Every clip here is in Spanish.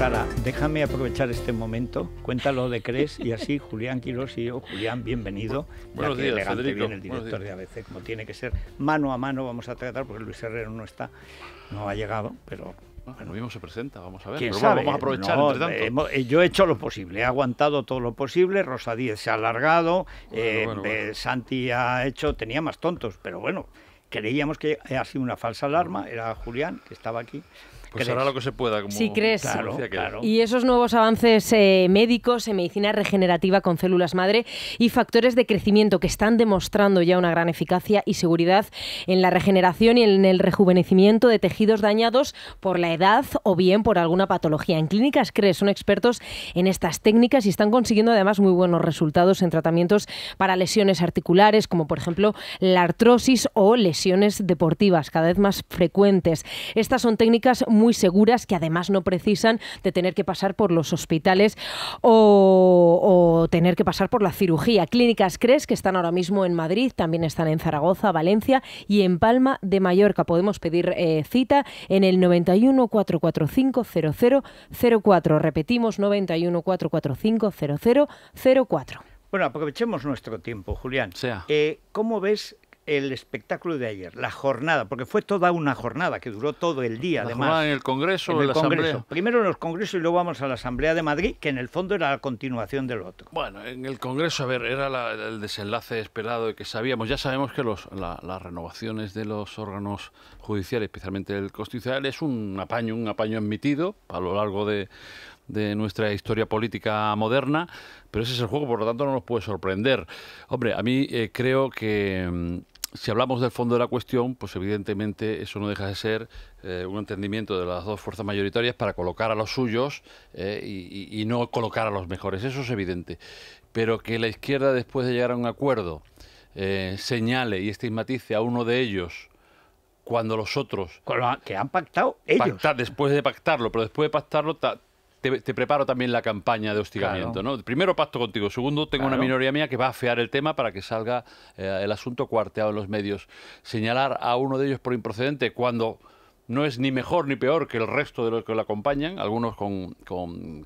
Sara, déjame aprovechar este momento. Cuéntalo de Cres y así Julián Quilos y yo. Julián, bienvenido. Buenos días, elegante Federico. viene el director de ABC, como tiene que ser. Mano a mano vamos a tratar, porque Luis Herrero no está, no ha llegado, pero ah, bueno, mismo se presenta, vamos a ver. ¿Quién sabe? Vamos a aprovechar, eh, yo he hecho lo posible, he aguantado todo lo posible, Rosa Díez se ha alargado, eh, eh, Santi ha hecho, tenía más tontos, pero bueno, creíamos que ha sido una falsa alarma, era Julián, que estaba aquí, pues hará lo que se pueda. sí, crees. Claro, Y esos nuevos avances eh, médicos en medicina regenerativa con células madre y factores de crecimiento que están demostrando ya una gran eficacia y seguridad en la regeneración y en el rejuvenecimiento de tejidos dañados por la edad o bien por alguna patología. En Clínicas crees, son expertos en estas técnicas y están consiguiendo además muy buenos resultados en tratamientos para lesiones articulares, como por ejemplo la artrosis o lesiones deportivas, cada vez más frecuentes. Estas son técnicas muy muy seguras que además no precisan de tener que pasar por los hospitales o, tener que pasar por la cirugía. Clínicas CRES que están ahora mismo en Madrid, también están en Zaragoza, Valencia y en Palma de Mallorca. Podemos pedir eh, cita en el 91 445 0004. Repetimos 91 445 0004. Bueno, aprovechemos nuestro tiempo, Julián. Sea. Eh, ¿Cómo ves el espectáculo de ayer, la jornada, porque fue toda una jornada que duró todo el día, además. en el Congreso, en el la Congreso. Asamblea. Primero en los Congresos y luego vamos a la Asamblea de Madrid, que en el fondo era la continuación del otro. Bueno, en el Congreso, a ver, era el desenlace esperado que sabíamos. Ya sabemos que las renovaciones de los órganos judiciales, especialmente el Constitucional, es un apaño, un apaño admitido a lo largo de, de nuestra historia política moderna, pero ese es el juego, por lo tanto no nos puede sorprender. Hombre, a mí eh, creo que mm, si hablamos del fondo de la cuestión, pues evidentemente eso no deja de ser eh, un entendimiento de las dos fuerzas mayoritarias para colocar a los suyos eh, y, no colocar a los mejores, eso es evidente. Pero que la izquierda, después de llegar a un acuerdo, señale y estigmatice a uno de ellos cuando los otros... que han pactado ellos. después de pactarlo, pero después de pactarlo te, preparo también la campaña de hostigamiento. ¿no? Primero pacto contigo, segundo tengo una minoría mía que va a afear el tema para que salga eh, el asunto cuarteado en los medios. Señalar a uno de ellos por improcedente cuando no es ni mejor ni peor que el resto de los que lo acompañan, algunos con,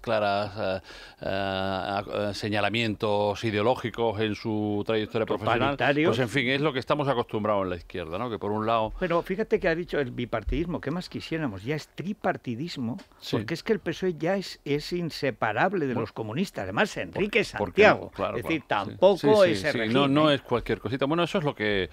claras eh, eh, eh, señalamientos ideológicos en su trayectoria profesional. Pues en fin, es lo que estamos acostumbrados en la izquierda, ¿no? Que por un lado... Pero fíjate que ha dicho el bipartidismo, ¿qué más quisiéramos? Ya es tripartidismo, porque es que el PSOE ya es, inseparable de los comunistas, además Enrique Santiago. es decir, tampoco es Sí, no, no es cualquier cosita. Bueno, eso es lo que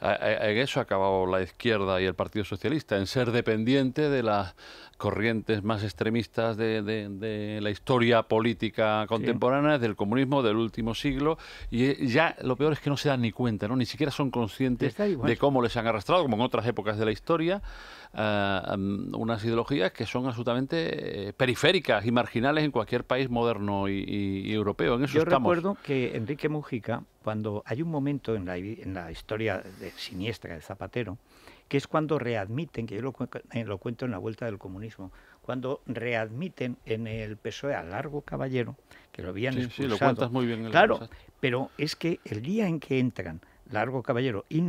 en eso ha acabado la izquierda y el Partido Socialista, en ser dependiente de la corrientes más extremistas de, la historia política contemporánea, del comunismo del último siglo, y eh, ya lo peor es que no se dan ni cuenta, ¿no? ni siquiera son conscientes de cómo les han arrastrado, como en otras épocas de la historia, eh, mm, unas ideologías que son absolutamente eh, periféricas y marginales en cualquier país moderno y, europeo. En eso Yo recuerdo que Enrique Mujica, cuando hay un momento en la, en la historia de, siniestra de Zapatero, que es cuando readmiten, que yo lo, eh, lo cuento en la vuelta del comunismo, cuando readmiten en el PSOE a Largo Caballero, que lo habían sí, Sí, lo cuentas muy bien. En claro, pero es que el día en que entran Largo Caballero y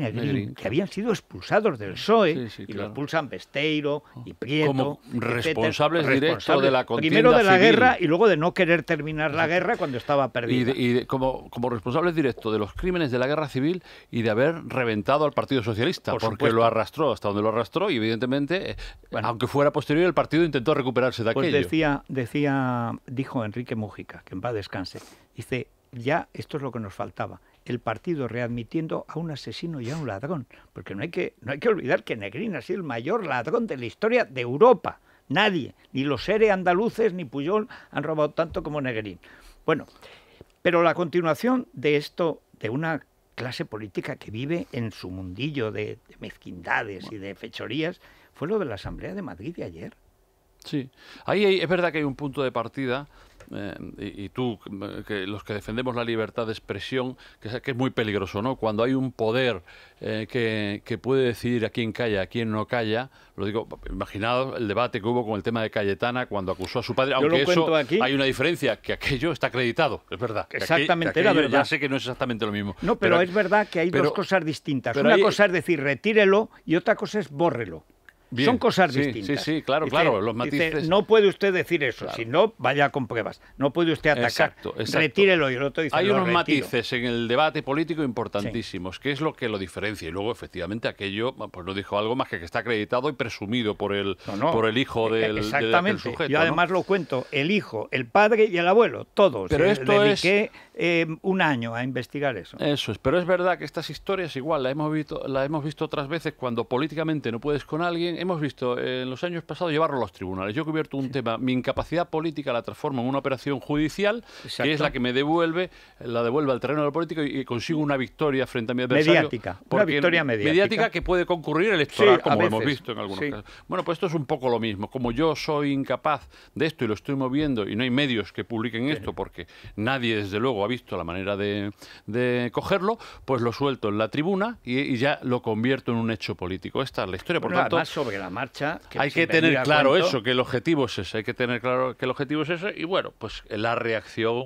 que habían sido expulsados del PSOE, y lo expulsan Besteiro oh, y Prieto. Como responsables directos de la Primero de la guerra y luego de no querer terminar la guerra cuando estaba perdida. Y, como, como responsables directos de los crímenes de la guerra civil y de haber reventado al Partido Socialista, porque lo arrastró hasta donde lo arrastró y evidentemente, eh, aunque fuera posterior, el partido intentó recuperarse de pues aquello. decía, decía, dijo Enrique Mújica, que en paz descanse, dice, ya esto es lo que nos faltaba el partido readmitiendo a un asesino y a un ladrón. Porque no hay que, no hay que olvidar que Negrín ha sido el mayor ladrón de la historia de Europa. Nadie, ni los seres andaluces ni Puyol han robado tanto como Negrín. Bueno, pero la continuación de esto, de una clase política que vive en su mundillo de, mezquindades y de fechorías, fue lo de la Asamblea de Madrid de ayer. Sí, ahí es verdad que hay un punto de partida eh, y, tú, eh, los que defendemos la libertad de expresión, que, es muy peligroso, ¿no? Cuando hay un poder eh, que, puede decidir a quién calla, a quién no calla, lo digo, imaginad el debate que hubo con el tema de Cayetana cuando acusó a su padre, aunque eso hay una diferencia, que aquello está acreditado, es verdad. Exactamente, la verdad. sé que no es exactamente lo mismo. No, pero, es verdad que hay dos cosas distintas. Una cosa es decir, retírelo y otra cosa es bórrelo. Son cosas distintas. Sí, sí, claro, claro. Los matices. no puede usted decir eso, si no, vaya con pruebas. No puede usted atacar. Exacto, exacto. Retírelo y lo otro dice. Hay unos matices en el debate político importantísimos, que es lo que lo diferencia. Y luego, efectivamente, aquello, pues lo dijo algo más que que está acreditado y presumido por el, Por el hijo eh, del, Exactamente. sujeto. Yo además lo cuento, el hijo, el padre y el abuelo, todos. Pero eh, esto es... eh, un año a investigar eso. Eso es, pero es verdad que estas historias igual las hemos visto, las hemos visto otras veces cuando políticamente no puedes con alguien hemos visto eh, en los años pasados llevarlo a los tribunales. Yo he cubierto un tema, mi incapacidad política la transformo en una operación judicial, que es la que me devuelve, la devuelve al terreno político y, consigo una victoria frente a mi adversario. Mediática, una victoria mediática. Mediática que puede concurrir electoral, sí, como hemos visto en algunos casos. Bueno, pues esto es un poco lo mismo. Como yo soy incapaz de esto y lo estoy moviendo, y no hay medios que publiquen esto porque nadie, desde luego, ha visto la manera de, cogerlo, pues lo suelto en la tribuna y, ya lo convierto en un hecho político. Esta es la historia. Por porque la marcha... hay que tener claro eso, que el objetivo es ese, hay que tener claro que el objetivo es ese y bueno, pues la reacción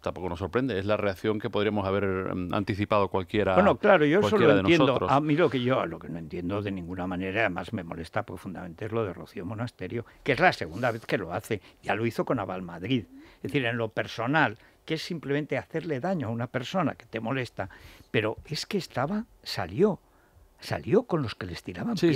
tampoco nos sorprende, es la reacción que podríamos haber mm, anticipado cualquiera. Bueno, claro, yo solo entiendo. A mí lo que yo lo que no entiendo de ninguna manera, además me molesta profundamente, es lo de Rocío Monasterio, que es la segunda vez que lo hace, ya lo hizo con Aval Madrid. Es decir, en lo personal, que es simplemente hacerle daño a una persona que te molesta, pero es que estaba, salió salió con los que les tiraban a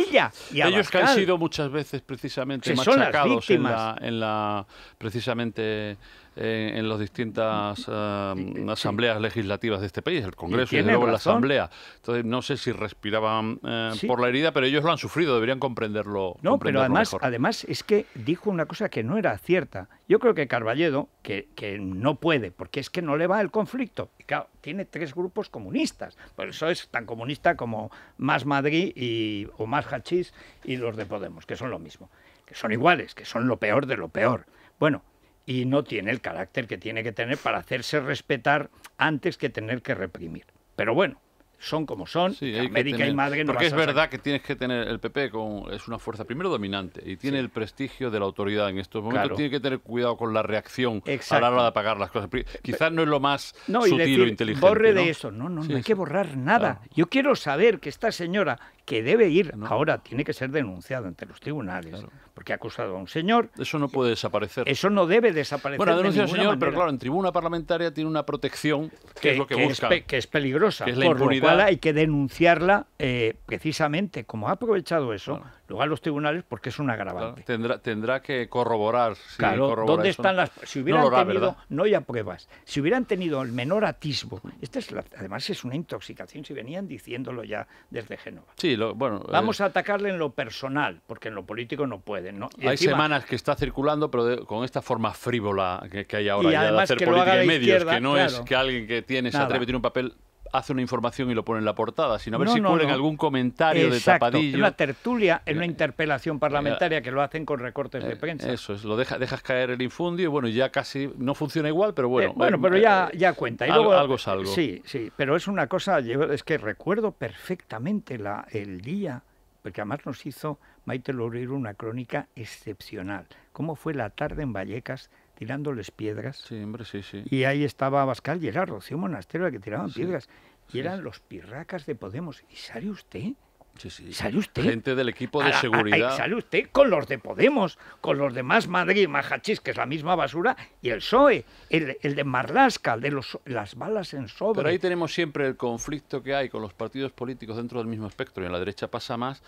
ella y Ellos que han sido muchas veces precisamente machacados en en la precisamente eh, en las distintas eh, asambleas legislativas de este país, el Congreso y, luego la Asamblea. Entonces, no sé si respiraban eh, por la herida, pero ellos lo han sufrido, deberían comprenderlo. No, pero además, además es que dijo una cosa que no era cierta. Yo creo que Carballedo, que, no puede, porque es que no le va el conflicto. Y claro, tiene tres grupos comunistas. Por eso es tan comunista como Más Madrid y, o Más Hachís y los de Podemos, que son lo mismo, que son iguales, que son lo peor de lo peor. Bueno, y no tiene el carácter que tiene que tener para hacerse respetar antes que tener que reprimir. Pero bueno, son como son, sí, América y madre no Porque es verdad que tienes que tener el PP con, es una fuerza primero dominante y tiene el prestigio de la autoridad en estos momentos, tiene que tener cuidado con la reacción a la hora de apagar las cosas. Quizás no es lo más sutil o inteligente. Borre de eso, no, no, no hay que borrar nada. Yo quiero saber que esta señora que debe ir. Ahora tiene que ser denunciado ante los tribunales porque ha acusado a un señor. Eso no puede desaparecer. Eso no debe desaparecer. Bueno, denuncia al señor, pero claro, en tribuna parlamentaria tiene una protección que, es lo que, Es, que es peligrosa, por lo cual hay que denunciarla eh, precisamente como ha aprovechado eso. Luego a los tribunales porque es un agravante. tendrá, tendrá que corroborar. ¿dónde están las... Si hubieran tenido, no hay pruebas, si hubieran tenido el menor atisbo, esta es además es una intoxicación, si venían diciéndolo ya desde Génova. bueno... Eh, Vamos a atacarle en lo personal, porque en lo político no pueden, ¿no? Hay semanas que está circulando, pero con esta forma frívola que, hay ahora de hacer política en medios, que no es que alguien que tiene, se atreve a tener un papel hace una información y lo pone en la portada, sino a ver si no, algún comentario de tapadillo. En una tertulia, en una eh, interpelación eh, parlamentaria que lo hacen con recortes de eh, prensa. Eso es, lo dejas caer el infundio y bueno, ya casi no funciona igual, pero bueno. bueno, pero ya, cuenta. algo, es algo. Sí, sí, pero es una cosa, es que recuerdo perfectamente la, el día, porque además nos hizo Maite Lourir una crónica excepcional. ¿Cómo fue la tarde en Vallecas tirándoles piedras. Sí, hombre, sí, sí. Y ahí estaba Abascal Llegar, Rocío Monasterio, la que tiraban piedras. Y eran los pirracas de Podemos. ¿Y sale usted? Sí, sí. ¿Sale usted? Gente del equipo de seguridad. sale usted con los de Podemos, con los de Más Madrid, Majachís, que es la misma basura, y el PSOE, el, el de Marlasca, el de los, las balas en sobre. Pero ahí tenemos siempre el conflicto que hay con los partidos políticos dentro del mismo espectro, y en la derecha pasa más,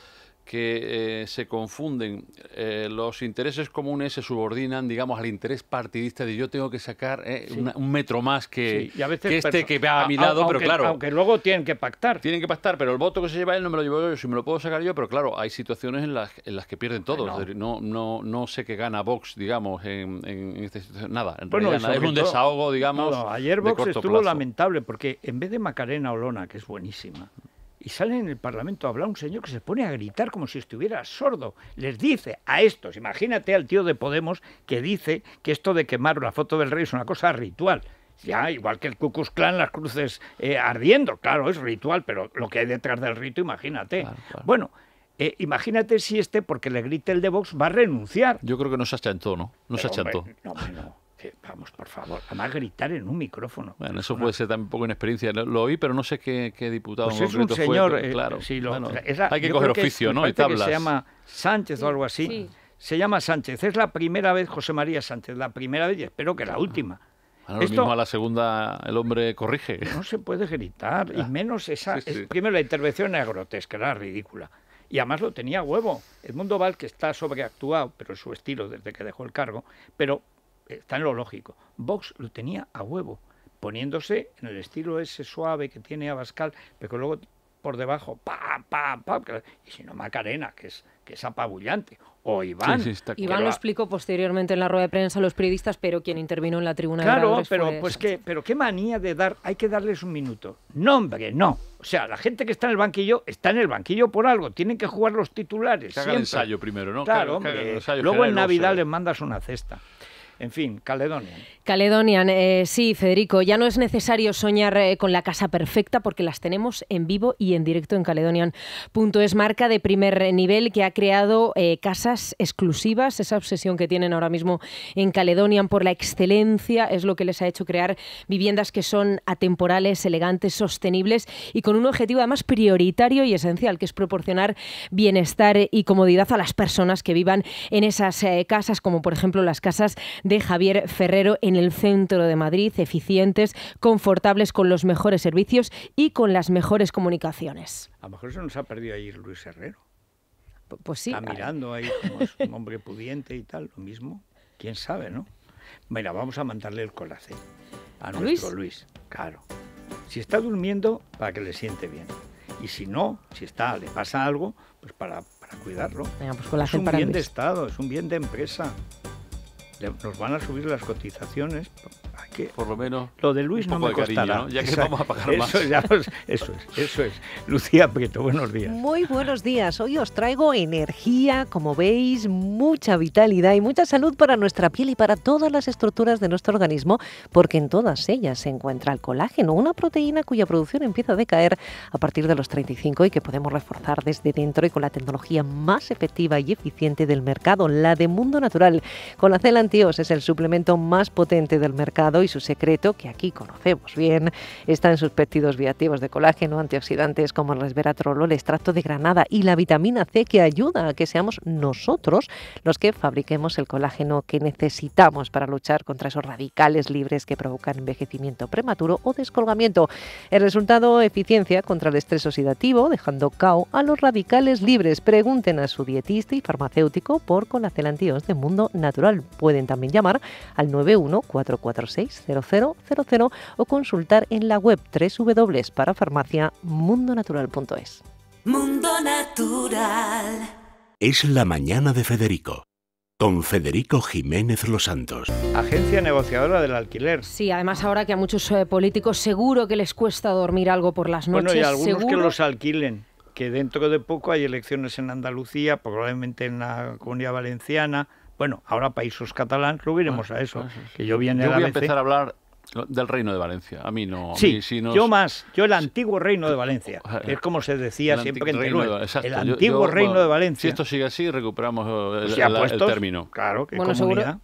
que eh, se confunden. Eh, los intereses comunes se subordinan, digamos, al interés partidista de yo tengo que sacar eh, un metro más que, este que va a, mi lado, pero claro. Aunque luego tienen que pactar. Tienen que pactar, pero el voto que se lleva él no me lo llevo yo, si me lo puedo sacar yo, pero claro, hay situaciones en las, en las que pierden todos. no. no. no sé qué gana Vox, digamos, en, esta Nada, en realidad, es un desahogo, digamos. ayer Vox estuvo lamentable porque en vez de Macarena Olona, que es buenísima, y sale en el Parlamento a hablar un señor que se pone a gritar como si estuviera sordo. Les dice a estos, imagínate al tío de Podemos que dice que esto de quemar la foto del rey es una cosa ritual. Ya, igual que el Cucus Clan, las cruces eh, ardiendo, claro, es ritual, pero lo que hay detrás del rito, imagínate. Bueno, eh, imagínate si este, porque le grite el de Vox, va a renunciar. Yo creo que no se achantó, ¿no? No se achantó. no, no vamos, por favor, además gritar en un micrófono. Bueno, eso puede ser también un poco inexperiencia. Lo, oí, pero no sé qué, diputado fue, claro. hay que coger oficio, ¿no? Y tablas. se llama Sánchez o algo así. Se llama Sánchez. Es la primera vez, José María Sánchez, la primera vez y espero que la última. Ahora mismo a la segunda el hombre corrige. No se puede gritar, y menos esa... primero, la intervención era grotesca, era ridícula. Y además lo tenía huevo. Edmundo Val, que está sobreactuado, pero en su estilo desde que dejó el cargo, pero está en lo lógico. Vox lo tenía a huevo, poniéndose en el estilo ese suave que tiene Abascal, pero que luego por debajo, pam, pam, pam, y si no Macarena, que es, que es apabullante, o Iván. Iván lo, explicó posteriormente en la rueda de prensa a los periodistas, pero quien intervino en la tribuna claro, pero pues que, pero qué manía de dar, hay que darles un minuto. No, hombre, no. O sea, la gente que está en el banquillo está en el banquillo por algo, tienen que jugar los titulares. Que haga el ensayo primero, ¿no? Claro, luego en Navidad les mandas una cesta. En fin, Caledonian. Caledonian, eh, sí, Federico, ya no es necesario soñar eh, con la casa perfecta porque las tenemos en vivo y en directo en Caledonian. es marca de primer nivel que ha creado eh, casas exclusivas, esa obsesión que tienen ahora mismo en Caledonian por la excelencia es lo que les ha hecho crear viviendas que son atemporales, elegantes, sostenibles y con un objetivo además prioritario y esencial, que es proporcionar bienestar y comodidad a las personas que vivan en esas casas, como por ejemplo las casas de Javier Ferrero en el centro de Madrid, eficientes, confortables con los mejores servicios y con las mejores comunicaciones. A lo mejor eso nos ha perdido ahí Luis Herrero. pues sí. Está mirando ahí como un hombre pudiente y tal, lo mismo. Quién sabe, ¿no? Mira, vamos a mandarle el colacé a nuestro Luis? Claro. Si está durmiendo, para que le siente bien. Y si no, si está, le pasa algo, pues para, para cuidarlo. Pues es un bien de Estado, es un bien de empresa nos van a subir las cotizaciones por lo menos. Lo de Luis no me Ya que vamos a pagar más. Eso, es, eso es. Lucía Prieto, buenos días. Muy buenos días. Hoy os traigo energía, como veis, mucha vitalidad y mucha salud para nuestra piel y para todas las estructuras de nuestro organismo, porque en todas ellas se encuentra el colágeno, una proteína cuya producción empieza a decaer a partir de los 35 y que podemos reforzar desde dentro y con la tecnología más efectiva y eficiente del mercado, la de Mundo Natural. con la Antios es el suplemento más potente del mercado y su secreto, que aquí conocemos bien, está en sus péptidos viativos de colágeno, antioxidantes como el resveratrol, el extracto de granada y la vitamina C que ayuda a que seamos nosotros los que fabriquemos el colágeno que necesitamos para luchar contra esos radicales libres que provocan envejecimiento prematuro o descolgamiento. El resultado, eficiencia contra el estrés oxidativo, dejando cao a los radicales libres. Pregunten a su dietista y farmacéutico por Colacelantíos de Mundo Natural. Pueden también llamar al 9144 600 o consultar en la web www.parafarmaciamundonatural.es. Mundo Natural. Es la mañana de Federico con Federico Jiménez Los Santos. Agencia negociadora del alquiler. Sí, además ahora que a muchos eh, políticos seguro que les cuesta dormir algo por las noches. Bueno, y algunos que los alquilen, que dentro de poco hay elecciones en Andalucía, probablemente en la Comunidad Valenciana, bueno, ahora Países Catalán, lo iremos ah, a eso. Ah, que yo viene voy a ¿eh? empezar a hablar del Reino de Valencia, a mí no. sí, yo más, yo el antiguo Reino de Valencia, es como se decía siempre en el antiguo Reino de Valencia. Si esto sigue así, recuperamos eh, pues el, término. Claro, bueno,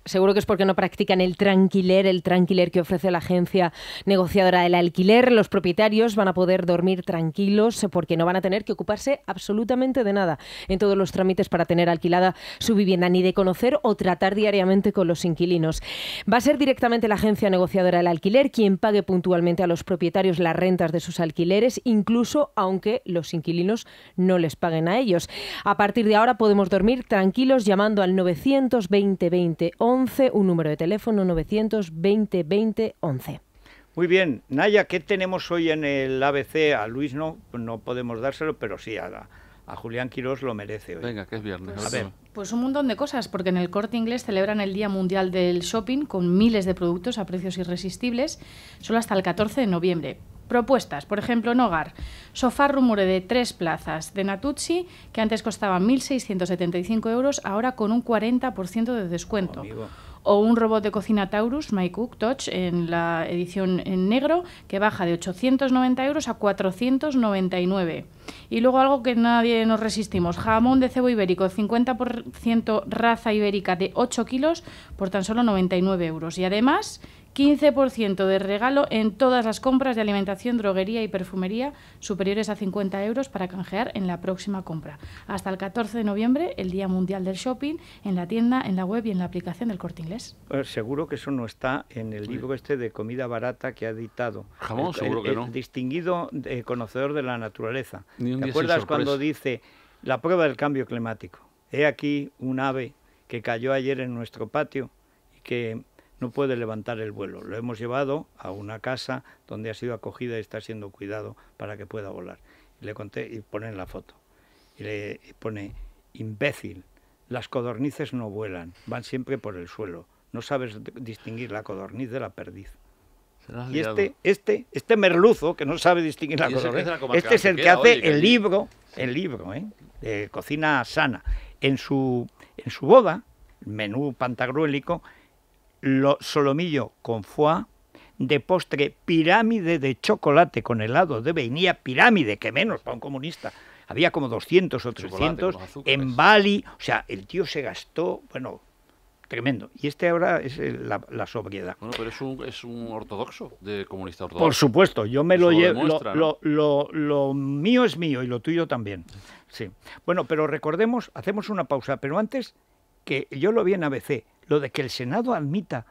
seguro, que es porque no practican el tranquiler, el tranquiler que ofrece la agencia negociadora del alquiler. Los propietarios van a poder dormir tranquilos eh, porque no van a tener que ocuparse absolutamente de nada en todos los trámites para tener alquilada su vivienda, ni de conocer o tratar diariamente con los inquilinos. Va a ser directamente la agencia negociadora del alquiler alquiler, quien pague puntualmente a los propietarios las rentas de sus alquileres, incluso aunque los inquilinos no les paguen a ellos. A partir de ahora podemos dormir tranquilos llamando al 920 20 un número de teléfono 920 20 11. Muy bien, Naya, ¿qué tenemos hoy en el ABC? A Luis no, no podemos dárselo, pero sí a, a Julián Quirós lo merece Venga, que es viernes. Pues, a ver. pues un montón de cosas, porque en el Corte Inglés celebran el Día Mundial del Shopping con miles de productos a precios irresistibles, solo hasta el 14 de noviembre. Propuestas, por ejemplo, en hogar, sofá rumore de tres plazas de Natucci, que antes costaba 1.675 euros, ahora con un 40% de descuento. Oh, o un robot de cocina Taurus, My Cook Touch, en la edición en negro, que baja de 890 euros a 499. Y luego algo que nadie nos resistimos, jamón de cebo ibérico, 50% raza ibérica de 8 kilos por tan solo 99 euros. Y además 15% de regalo en todas las compras de alimentación, droguería y perfumería superiores a 50 euros para canjear en la próxima compra. Hasta el 14 de noviembre, el Día Mundial del Shopping, en la tienda, en la web y en la aplicación del Corte Inglés. Eh, seguro que eso no está en el libro este de comida barata que ha editado. Jamón, seguro que no. distinguido eh, conocedor de la naturaleza. ¿Te acuerdas cuando dice la prueba del cambio climático? He aquí un ave que cayó ayer en nuestro patio y que no puede levantar el vuelo. Lo hemos llevado a una casa donde ha sido acogida y está siendo cuidado para que pueda volar. le conté y en la foto. Y le pone, imbécil, las codornices no vuelan, van siempre por el suelo. No sabes distinguir la codorniz de la perdiz. Y este, este, este merluzo que no sabe distinguir la codorniz, la este es el que, hace el libro, el libro, ¿eh? cocina sana. En su, en su boda, menú pantagruélico, lo, solomillo con foie, de postre pirámide de chocolate con helado de vainilla, pirámide, que menos para un comunista. Había como 200 o 300 en Bali, o sea, el tío se gastó, bueno, tremendo. Y este ahora es la, sobriedad. Bueno, pero es un, es un, ortodoxo, de comunista ortodoxo. Por supuesto, yo me lo llevo. Lo, lo, mío es mío y lo tuyo también. Sí. Bueno, pero recordemos, hacemos una pausa, pero antes que yo lo vi en ABC lo de que el Senado admita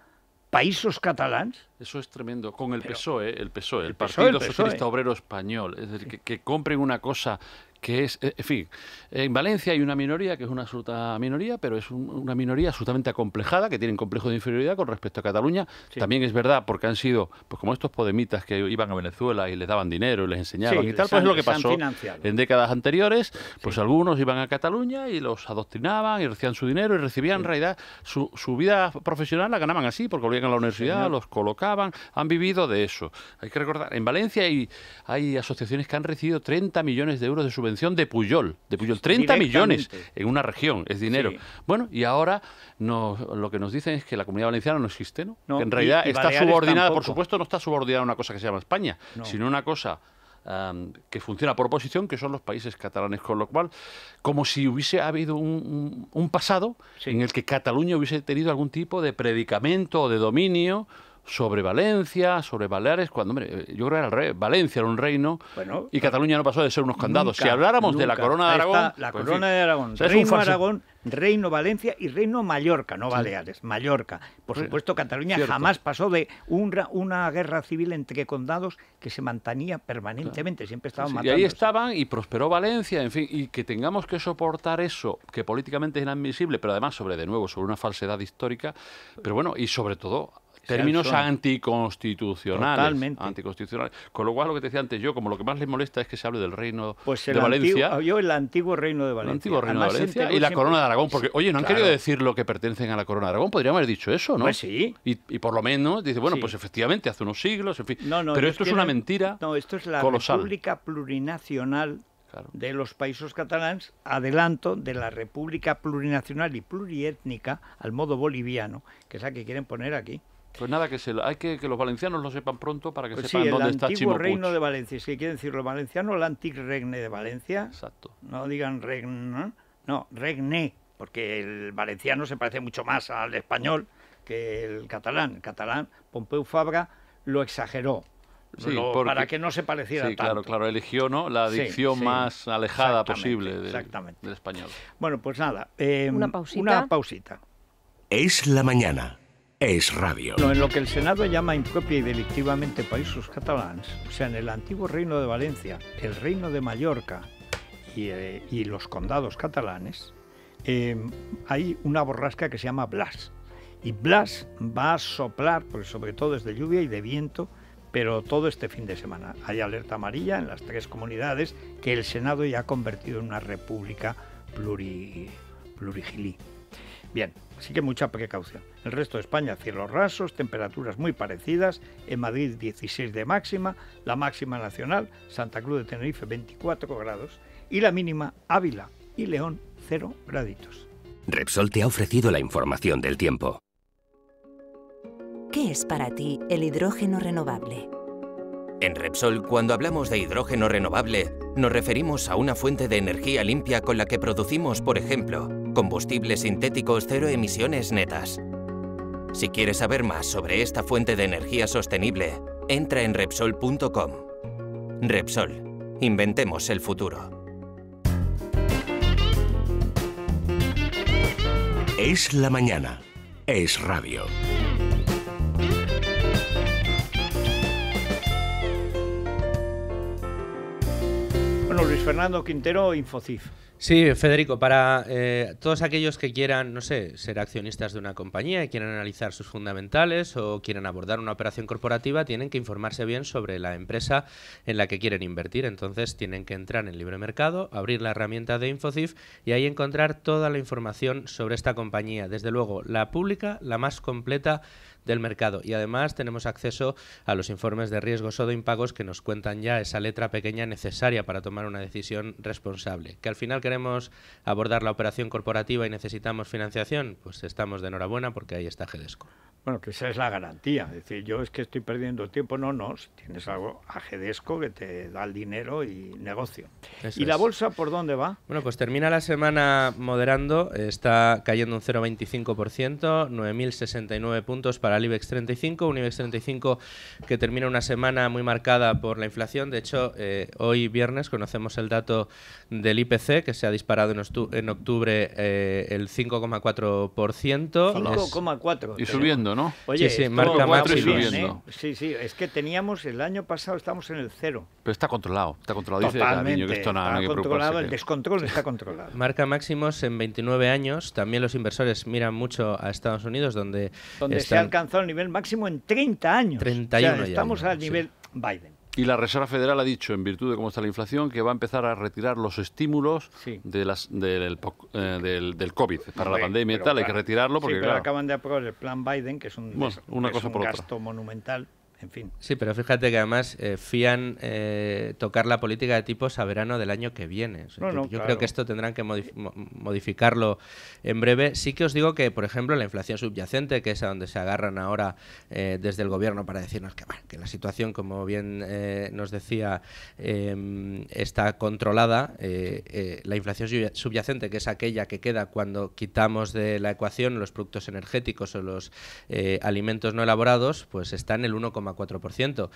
países catalanes, eso es tremendo. Con el PSOE, el PSOE, e, el, Partido e. Socialista Obrero Español, es decir, que, compren una cosa que es, eh, en fin, en Valencia hay una minoría que es una absoluta minoría, pero es una minoría absolutamente acomplejada, que tienen complejo de inferioridad con respecto a Cataluña. También es verdad, porque han sido, pues como estos podemitas que iban a Venezuela y les daban dinero y les enseñaban y tal, pues lo que pasó en décadas anteriores, pues algunos iban a Cataluña y los adoctrinaban y recibían su dinero y recibían en realidad su, vida profesional la ganaban así, porque volvían a la universidad, los colocaban han vivido de eso. Hay que recordar, en Valencia hay, hay asociaciones que han recibido 30 millones de euros de subvención de Puyol, de Puyol, 30 millones en una región, es dinero. Bueno, y ahora nos, lo que nos dicen es que la comunidad valenciana no existe, ¿no? en realidad está subordinada, por supuesto, no está subordinada a una cosa que se llama España, sino sino una cosa que funciona por oposición, que son los países catalanes, con lo cual, como si hubiese habido un, pasado en el que Cataluña hubiese tenido algún tipo de predicamento o de dominio sobre Valencia, sobre Baleares, cuando, yo creo que era el rey, Valencia era un reino y Cataluña no pasó de ser unos condados... si habláramos de la corona de Aragón... la pues corona de Aragón, reino Aragón, reino Valencia y reino Mallorca, no Baleares, Mallorca. Por supuesto, Cataluña jamás pasó de una guerra civil entre condados que se mantenía permanentemente, siempre estaban matando. Y ahí estaban y prosperó Valencia, en fin, y que tengamos que soportar eso, que políticamente es inadmisible, pero además sobre, de nuevo, sobre una falsedad histórica, pero bueno, y sobre todo términos anticonstitucionales. Anticonstitucionales. Con lo cual, lo que te decía antes yo, como lo que más les molesta es que se hable del reino pues de Valencia. yo el antiguo reino de Valencia. de y la corona de Aragón. Porque, oye, no han querido decir lo que pertenecen a la corona de Aragón. Podríamos haber dicho eso, ¿no? Pues sí. Y, por lo menos, dice, bueno, pues efectivamente, hace unos siglos, en fin. Pero esto es una mentira No, esto es la República Plurinacional de los países catalanes, adelanto de la República Plurinacional y Pluriétnica al modo boliviano, que es la que quieren poner aquí. Pues nada, que hay que que los valencianos lo sepan pronto para que pues sepan dónde está Chimo El antiguo reino de Valencia, si quieren decirlo valenciano, el antiguo regne de Valencia. Exacto. No digan regne, no, regne, porque el valenciano se parece mucho más al español que el catalán. El catalán, Pompeu Fabra lo exageró. Sí, para que no se pareciera sí, tanto. claro, claro, eligió ¿no? la dicción más alejada posible del, exactamente. español. Bueno, pues nada, una em, pausita. Una pausita. Es la mañana es radio. en lo que el Senado llama impropia y delictivamente países catalans, o sea, en el antiguo Reino de Valencia, el Reino de Mallorca y, eh, los condados catalanes, eh, hay una borrasca que se llama Blas. Y Blas va a soplar, porque sobre todo es de lluvia y de viento, pero todo este fin de semana. Hay alerta amarilla en las tres comunidades que el Senado ya ha convertido en una república plurigilí. Bien, así que mucha precaución. El resto de España, cielos rasos, temperaturas muy parecidas. En Madrid, 16 de máxima. La máxima nacional, Santa Cruz de Tenerife, 24 grados. Y la mínima, Ávila y León, 0 graditos. Repsol te ha ofrecido la información del tiempo. ¿Qué es para ti el hidrógeno renovable? En Repsol, cuando hablamos de hidrógeno renovable, nos referimos a una fuente de energía limpia con la que producimos, por ejemplo, combustibles sintéticos cero emisiones netas, si quieres saber más sobre esta fuente de energía sostenible, entra en Repsol.com. Repsol, inventemos el futuro. Es la mañana. Es radio. Bueno, Luis Fernando Quintero, Infocif. Sí, Federico, para eh, todos aquellos que quieran, no sé, ser accionistas de una compañía y quieran analizar sus fundamentales o quieran abordar una operación corporativa, tienen que informarse bien sobre la empresa en la que quieren invertir. Entonces tienen que entrar en Libre Mercado, abrir la herramienta de Infocif y ahí encontrar toda la información sobre esta compañía. Desde luego, la pública, la más completa del mercado. Y además tenemos acceso a los informes de riesgos o de impagos que nos cuentan ya esa letra pequeña necesaria para tomar una decisión responsable. Que al final queremos abordar la operación corporativa y necesitamos financiación, pues estamos de enhorabuena porque ahí está GEDESCO. Bueno, que esa es la garantía. Es decir, yo es que estoy perdiendo tiempo. No, no, si tienes algo ajedesco que te da el dinero y negocio. ¿Y la bolsa por dónde va? Bueno, pues termina la semana moderando. Está cayendo un 0,25%, 9.069 puntos para el IBEX 35. Un IBEX 35 que termina una semana muy marcada por la inflación. De hecho, eh, hoy viernes conocemos el dato del IPC que se ha disparado en, octubre eh, el 5,4%. 5,4%. Y subiendo, Oye, sí, sí, subiendo. Sí, sí, es que teníamos el año pasado, estamos en el cero. Pero está controlado, está controlado. Totalmente, que esto nada, está controlado, el descontrol está controlado. Marca máximos en 29 años. También los inversores miran mucho a Estados Unidos, donde... se ha alcanzado el nivel máximo en 30 años. 31 ya estamos al nivel Biden. Y la Reserva Federal ha dicho, en virtud de cómo está la inflación, que va a empezar a retirar los estímulos de las, eh, del, COVID para la pandemia y tal. Hay que retirarlo porque. pero acaban de aprobar el plan Biden, que es un, gasto monumental. Sí, pero fíjate que además eh, fían eh, tocar la política de tipos a verano del año que viene. yo creo que esto tendrán que modificarlo en breve. Sí que os digo que, por ejemplo, la inflación subyacente, que es a donde se agarran ahora eh, desde el gobierno para decirnos que, que la situación, como bien nos decía, em, está controlada. la inflación subyacente, que es aquella que queda cuando quitamos de la ecuación los productos energéticos o los alimentos no elaborados, pues está en el 1,5%. 4%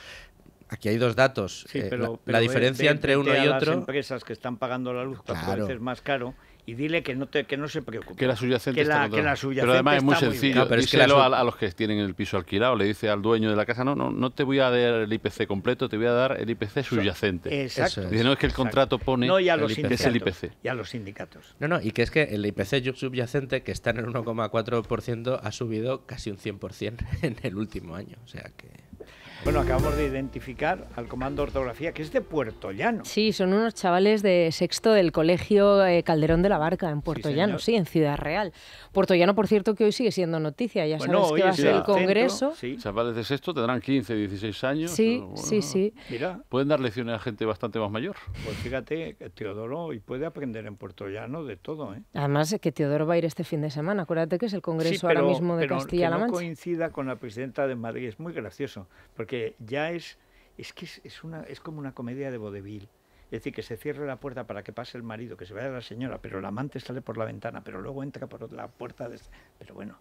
Aquí hay dos datos. Eh, la, eh, diferencia entre uno y otro. Las empresas que están pagando la luz cuatro veces más caro y dile que no te que no se preocupe. Que la subyacente que la, está que Pero además es muy sencillo. pero es que a, los que tienen el piso alquilado, le dice al dueño de la casa, no, no, no te voy a dar el IPC completo, te voy a dar el IPC subyacente. Exacto. Dice, no es que el contrato pone no, los es el IPC. Y a los sindicatos. No, no, y que es que el IPC subyacente, que está en el 1,4%, ha subido casi un 100% en el último año. O sea que... Bueno, acabamos de identificar al Comando Ortografía, que es de Puerto Llano. Sí, son unos chavales de sexto del Colegio eh, Calderón de la Barca, en Puerto Llano, sí, en Ciudad Real. Puerto Llano, por cierto, que hoy sigue siendo noticia, ya sabes que va a ser el Congreso. Chavales de sexto tendrán 15, 16 años. Sí, sí, sí. Mira. Pueden dar lecciones a gente bastante más mayor. Pues fíjate, Teodoro, y puede aprender en Puerto Llano de todo. ¿eh? Además, que Teodoro va a ir este fin de semana. Acuérdate que es el Congreso ahora mismo de Castilla-La Mancha. no coincida con la presidenta de Madrid, es muy gracioso que ya es, es que es, una, es como una comedia de vodevil. Es decir, que se cierre la puerta para que pase el marido, que se vaya la señora, pero el amante sale por la ventana, pero luego entra por la puerta. De... Pero bueno,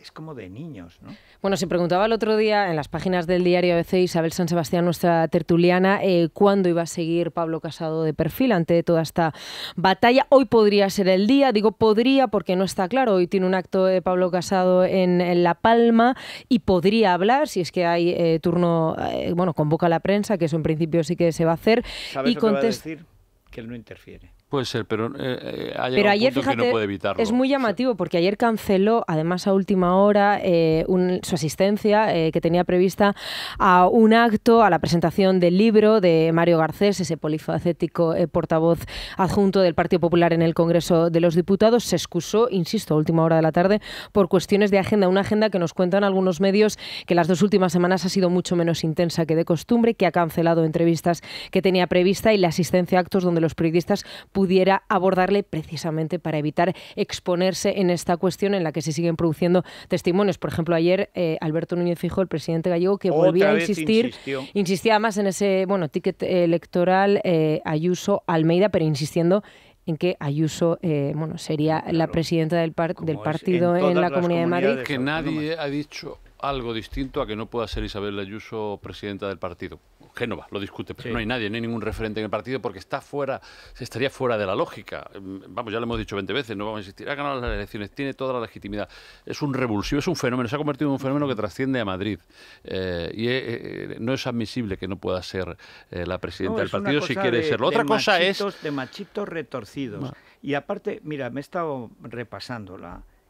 es, como de niños, ¿no? Bueno, se preguntaba el otro día en las páginas del diario ABC Isabel San Sebastián, nuestra tertuliana, eh, cuándo iba a seguir Pablo Casado de perfil ante toda esta batalla. Hoy podría ser el día, digo podría porque no está claro. Hoy tiene un acto de eh, Pablo Casado en, La Palma y podría hablar, si es que hay eh, turno, bueno, convoca a la prensa, que eso en principio sí que se va a hacer. y lo decir? Que él no interfiere. Puede ser, pero eh, eh, ayer, fíjate, que no puede evitarlo. Es muy llamativo porque ayer canceló, además a última hora, eh, su asistencia que tenía prevista a un acto, a la presentación del libro de Mario Garcés, ese polifacético portavoz adjunto del Partido Popular en el Congreso de los Diputados. Se excusó, insisto, a última hora de la tarde por cuestiones de agenda, una agenda que nos cuentan algunos medios que las dos últimas semanas ha sido mucho menos intensa que de costumbre, que ha cancelado entrevistas que tenía prevista y la asistencia a actos donde los periodistas pudieron pudiera abordarle precisamente para evitar exponerse en esta cuestión en la que se siguen produciendo testimonios. Por ejemplo, ayer eh, Alberto Núñez Fijo, el presidente gallego, que volvía a insistir, insistía más en ese bueno ticket eh, electoral eh, Ayuso Almeida, pero insistiendo en que Ayuso bueno, sería la presidenta del, par del partido en, en la Comunidad de Madrid. Que nadie ha dicho algo distinto a que no pueda ser Isabel Ayuso presidenta del partido. Génova lo discute, pero no hay nadie, no hay ningún referente en el partido porque está fuera, se estaría fuera de la lógica. Mm, vamos, ya lo hemos dicho 20 veces, no vamos a insistir, ha ganado las elecciones, tiene toda la legitimidad. Es un revulsivo, es un fenómeno, se ha convertido en un fenómeno que trasciende a Madrid. Eh, y eh, no es admisible que no pueda ser eh, la presidenta del partido si quiere serlo. Otra cosa es... De machitos retorcidos. Y aparte, mira, me he estado repasando.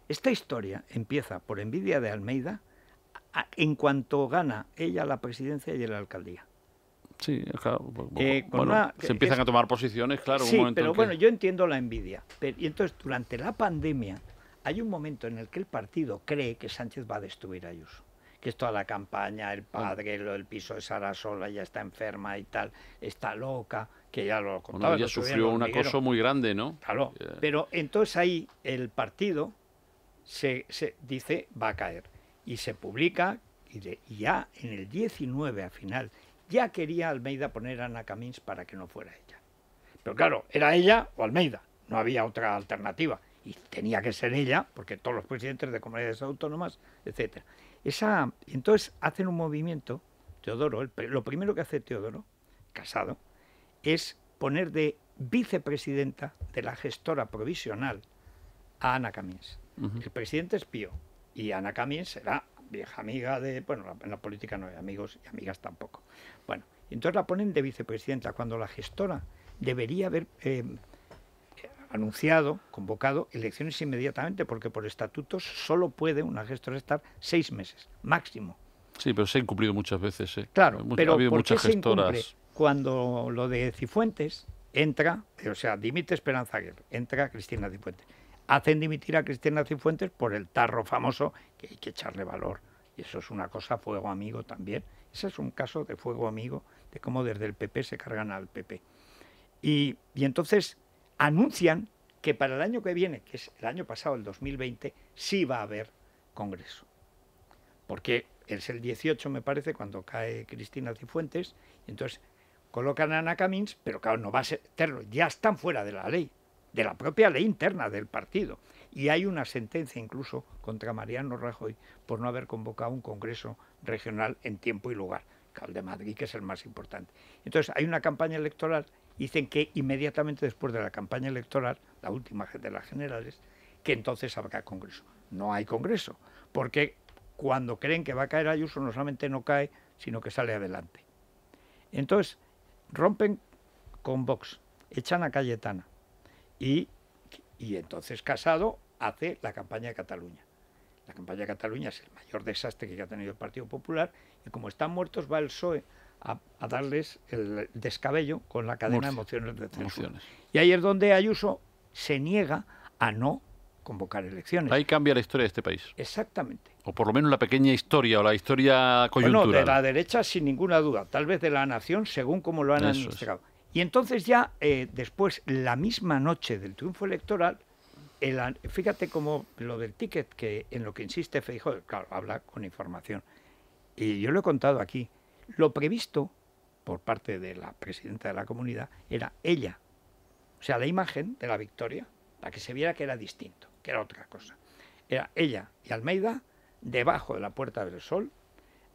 Esta historia empieza por envidia de Almeida, en cuanto gana ella la presidencia y la alcaldía. Sí, claro. se empiezan a tomar posiciones, claro. pero bueno, yo entiendo la envidia. y entonces, durante la pandemia, hay un momento en el que el partido cree que Sánchez va a destruir a Ayuso. Que es toda la campaña, el padre, lo el piso de Sarasola ya está enferma y tal, está loca, que ya lo contaba. Bueno, ella sufrió un acoso muy grande, ¿no? Claro. Eh. Pero entonces ahí el partido se dice va a caer y se publica y, ya en el 19 al final ya quería Almeida poner a Ana Camins para que no fuera ella. Pero claro, era ella o Almeida, no había otra alternativa y tenía que ser ella porque todos los presidentes de comunidades autónomas, etcétera. Esa entonces hacen un movimiento Teodoro, lo primero que hace Teodoro, casado, es poner de vicepresidenta de la gestora provisional a Ana Camins. El presidente es Pío, y Ana también será vieja amiga de, bueno, en la política no hay amigos y amigas tampoco. Bueno, entonces la ponen de vicepresidenta cuando la gestora debería haber eh, anunciado, convocado elecciones inmediatamente, porque por estatutos solo puede una gestora estar seis meses, máximo. Sí, pero se ha incumplido muchas veces. ¿eh? Claro, pero ha habido muchas gestoras. cuando lo de Cifuentes entra, o sea, dimite Esperanza Aguirre, entra Cristina Cifuentes hacen dimitir a Cristina Cifuentes por el tarro famoso que hay que echarle valor. Y eso es una cosa fuego amigo también. Ese es un caso de fuego amigo, de cómo desde el PP se cargan al PP. Y, entonces anuncian que para el año que viene, que es el año pasado, el 2020, sí va a haber Congreso. Porque es el 18, me parece, cuando cae Cristina Cifuentes. Y entonces colocan a Ana Camins, pero claro, no va a ser Ya están fuera de la ley de la propia ley interna del partido. Y hay una sentencia incluso contra Mariano Rajoy por no haber convocado un congreso regional en tiempo y lugar, que el de Madrid, que es el más importante. Entonces, hay una campaña electoral, dicen que inmediatamente después de la campaña electoral, la última de las generales, que entonces habrá congreso. No hay congreso, porque cuando creen que va a caer Ayuso no solamente no cae, sino que sale adelante. Entonces, rompen con Vox, echan a Cayetana, y, y entonces Casado hace la campaña de Cataluña. La campaña de Cataluña es el mayor desastre que ha tenido el Partido Popular y como están muertos va el PSOE a, darles el descabello con la cadena de emociones de censura. Y ahí es donde Ayuso se niega a no convocar elecciones. Ahí cambia la historia de este país. Exactamente. O por lo menos la pequeña historia o la historia coyuntural. Bueno, de la derecha sin ninguna duda, tal vez de la nación según como lo han y entonces ya eh, después, la misma noche del triunfo electoral, el, fíjate cómo lo del ticket, que en lo que insiste Feijóo, claro, habla con información. Y yo lo he contado aquí. Lo previsto por parte de la presidenta de la comunidad era ella. O sea, la imagen de la victoria, para que se viera que era distinto, que era otra cosa. Era ella y Almeida debajo de la Puerta del Sol,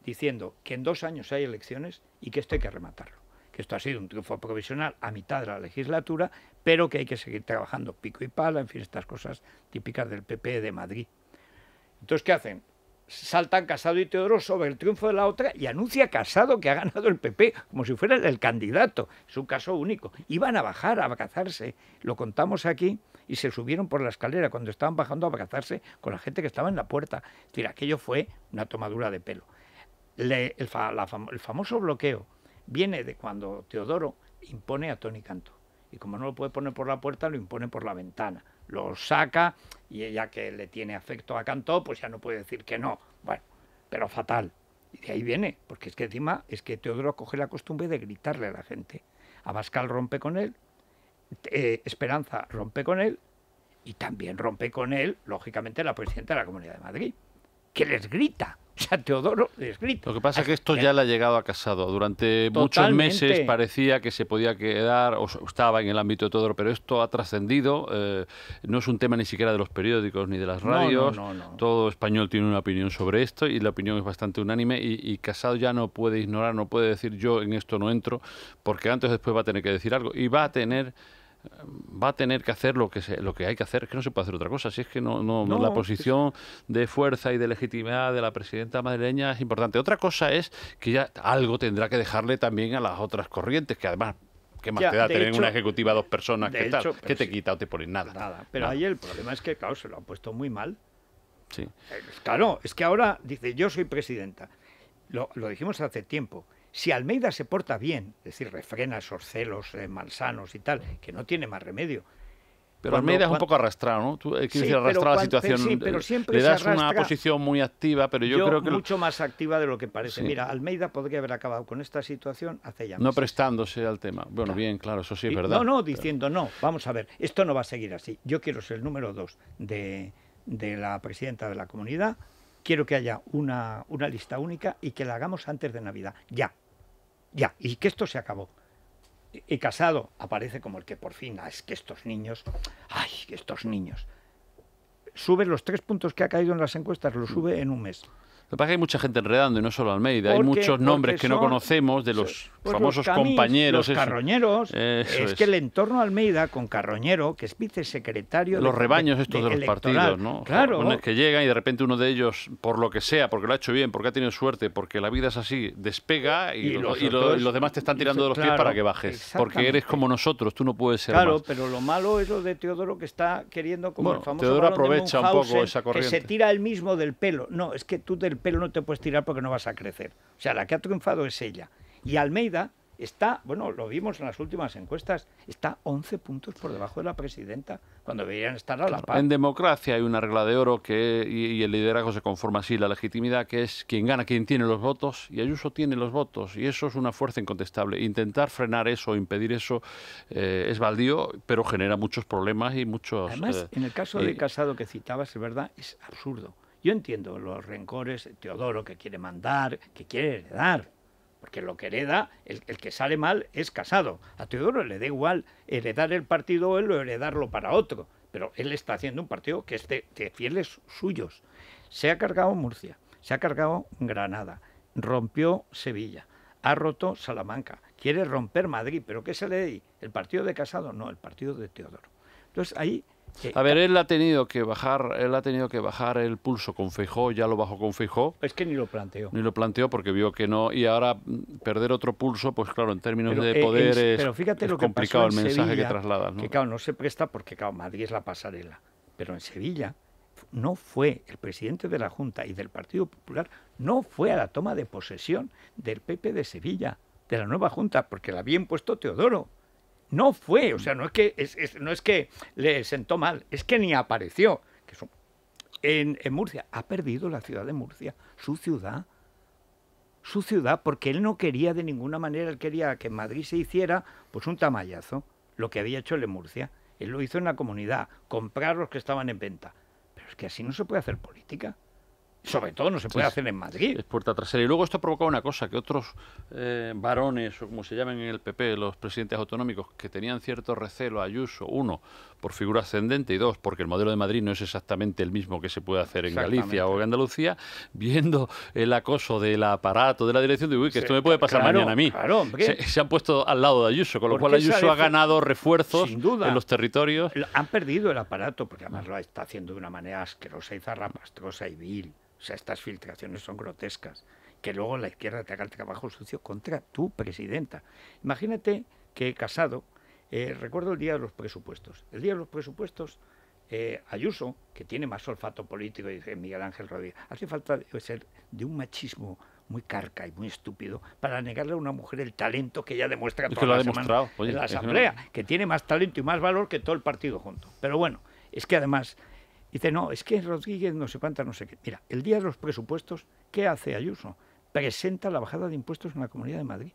diciendo que en dos años hay elecciones y que esto hay que rematarlo esto ha sido un triunfo provisional a mitad de la legislatura, pero que hay que seguir trabajando pico y pala, en fin, estas cosas típicas del PP de Madrid. Entonces, ¿qué hacen? Saltan Casado y Teodoro sobre el triunfo de la otra y anuncia Casado que ha ganado el PP, como si fuera el candidato. Es un caso único. Iban a bajar, a abrazarse. Lo contamos aquí y se subieron por la escalera cuando estaban bajando a abrazarse con la gente que estaba en la puerta. Es decir, aquello fue una tomadura de pelo. el famoso bloqueo viene de cuando Teodoro impone a Tony Cantó. Y como no lo puede poner por la puerta, lo impone por la ventana. Lo saca y ella que le tiene afecto a Cantó, pues ya no puede decir que no. Bueno, pero fatal. Y de ahí viene, porque es que encima es que Teodoro coge la costumbre de gritarle a la gente. Abascal rompe con él, eh, Esperanza rompe con él y también rompe con él, lógicamente, la presidenta de la Comunidad de Madrid, que les grita sea, Teodoro escrito. Lo que pasa es que esto ya le ha llegado a Casado. Durante muchos meses parecía que se podía quedar, o estaba en el ámbito de Teodoro, pero esto ha trascendido. Eh, no es un tema ni siquiera de los periódicos ni de las radios. Todo español tiene una opinión sobre esto y la opinión es bastante unánime. y, Casado ya no puede ignorar, no puede decir yo en esto no entro, porque antes o después va a tener que decir algo. Y va a tener va a tener que hacer lo que lo que hay que hacer, es que no se puede hacer otra cosa, si es que no, no, la posición de fuerza y de legitimidad de la presidenta madrileña es importante. Otra cosa es que ya algo tendrá que dejarle también a las otras corrientes, que además ¿Qué más te da tener una ejecutiva dos personas? que tal? te quita o te ponen Nada. Pero ahí el problema es que, claro, se lo han puesto muy mal. Eh, claro, es que ahora dice, yo soy presidenta. Lo, lo dijimos hace tiempo. Si Almeida se porta bien, es decir, refrena esos celos eh, malsanos y tal, que no tiene más remedio, pero Almeida es un poco arrastrado, ¿no? Tú eh, quieres sí, arrastrar la situación. Sí, pero eh, siempre Le das una posición muy activa, pero yo, creo que. Mucho más activa de lo que parece. Mira, Almeida podría haber acabado con esta situación hace ya. Meses. No prestándose al tema. Bueno, bien, claro, eso sí es verdad. No, no, diciendo no. Vamos a ver, esto no va a seguir así. Yo quiero ser el número dos de la presidenta de la comunidad quiero que haya una, una lista única y que la hagamos antes de Navidad, ya, ya, y que esto se acabó. Y, Casado aparece como el que por fin, ah, es que estos niños, ay, estos niños, sube los tres puntos que ha caído en las encuestas, lo sube en un mes. Lo que pasa es que hay mucha gente enredando y no solo Almeida. hay muchos nombres que no conocemos de los famosos compañeros. Los carroñeros. es, que el entorno Almeida con Carroñero, que es vicesecretario. Los de, rebaños estos de, los partidos, ¿no? Claro. O sea, que llegan y de repente uno de ellos, por lo que sea, porque lo ha hecho bien, porque ha tenido suerte, porque la vida es así, despega y, los, demás te están tirando de los pies para que bajes. Porque eres como nosotros, tú no puedes ser Claro, pero lo malo es lo de Teodoro que está queriendo como el famoso. Teodoro aprovecha un poco esa corriente. Que se tira él mismo del pelo. No, es que tú del pero no te puedes tirar porque no vas a crecer. O sea, la que ha triunfado es ella. Y Almeida está, bueno, lo vimos en las últimas encuestas, está 11 puntos por debajo de la presidenta, cuando deberían estar a la par. En democracia hay una regla de oro que, y, el liderazgo se conforma así, la legitimidad que es quien gana, quien tiene los votos, y Ayuso tiene los votos, y eso es una fuerza incontestable. Intentar frenar eso, impedir eso, eh, es baldío, pero genera muchos problemas y muchos... Además, eh, en el caso de Casado que citabas, es verdad, es absurdo. Yo entiendo los rencores, de Teodoro que quiere mandar, que quiere heredar, porque lo que hereda, el, que sale mal es casado. A Teodoro le da igual heredar el partido él o heredarlo para otro, pero él está haciendo un partido que es de, fieles suyos. Se ha cargado Murcia, se ha cargado Granada, rompió Sevilla, ha roto Salamanca, quiere romper Madrid, pero ¿qué se le ahí? ¿El partido de Casado? No, el partido de Teodoro. Entonces ahí a ver, él ha tenido que bajar, él ha tenido que bajar el pulso con Feijó, ya lo bajó con Feijó. Es que ni lo planteó. Ni lo planteó porque vio que no y ahora mm, perder otro pulso, pues claro, en términos de eh, poderes es, pero fíjate lo complicado el mensaje que trasladas, ¿no? Que claro, no se presta porque claro, Madrid es la pasarela, pero en Sevilla no fue el presidente de la Junta y del Partido Popular no fue a la toma de posesión del PP de Sevilla, de la nueva Junta, porque la había impuesto Teodoro no fue, o sea, no es que, no es que le sentó mal, es que ni apareció. Que en, en, Murcia, ha perdido la ciudad de Murcia, su ciudad, su ciudad, porque él no quería de ninguna manera, él quería que en Madrid se hiciera pues un tamallazo, lo que había hecho él en Murcia. Él lo hizo en la comunidad, comprar los que estaban en venta. Pero es que así no se puede hacer política sobre todo no se puede hacer en Madrid. Es puerta trasera. Y luego esto ha provocado una cosa, que otros eh, varones, o como se llaman en el PP, los presidentes autonómicos, que tenían cierto recelo a Ayuso, uno, por figura ascendente, y dos, porque el modelo de Madrid no es exactamente el mismo que se puede hacer en Galicia o en Andalucía, viendo el acoso del aparato, de la dirección, de uy, que esto me puede pasar mañana a mí. se, han puesto al lado de Ayuso, con lo cual Ayuso ha ganado refuerzos en los territorios. Han perdido el aparato, porque además lo está haciendo de una manera asquerosa y zarrapastrosa y vil o sea, estas filtraciones son grotescas. Que luego la izquierda te haga el trabajo sucio contra tu presidenta. Imagínate que Casado, eh, recuerdo el día de los presupuestos. El día de los presupuestos, eh, Ayuso, que tiene más olfato político, dice Miguel Ángel Rodríguez, hace falta ser de un machismo muy carca y muy estúpido para negarle a una mujer el talento que ella demuestra que lo en la Asamblea, que tiene más talento y más valor que todo el partido junto. Pero bueno, es que además Dice, no, es que Rodríguez no se cuánta, no sé qué. Mira, el día de los presupuestos, ¿qué hace Ayuso? Presenta la bajada de impuestos en la Comunidad de Madrid.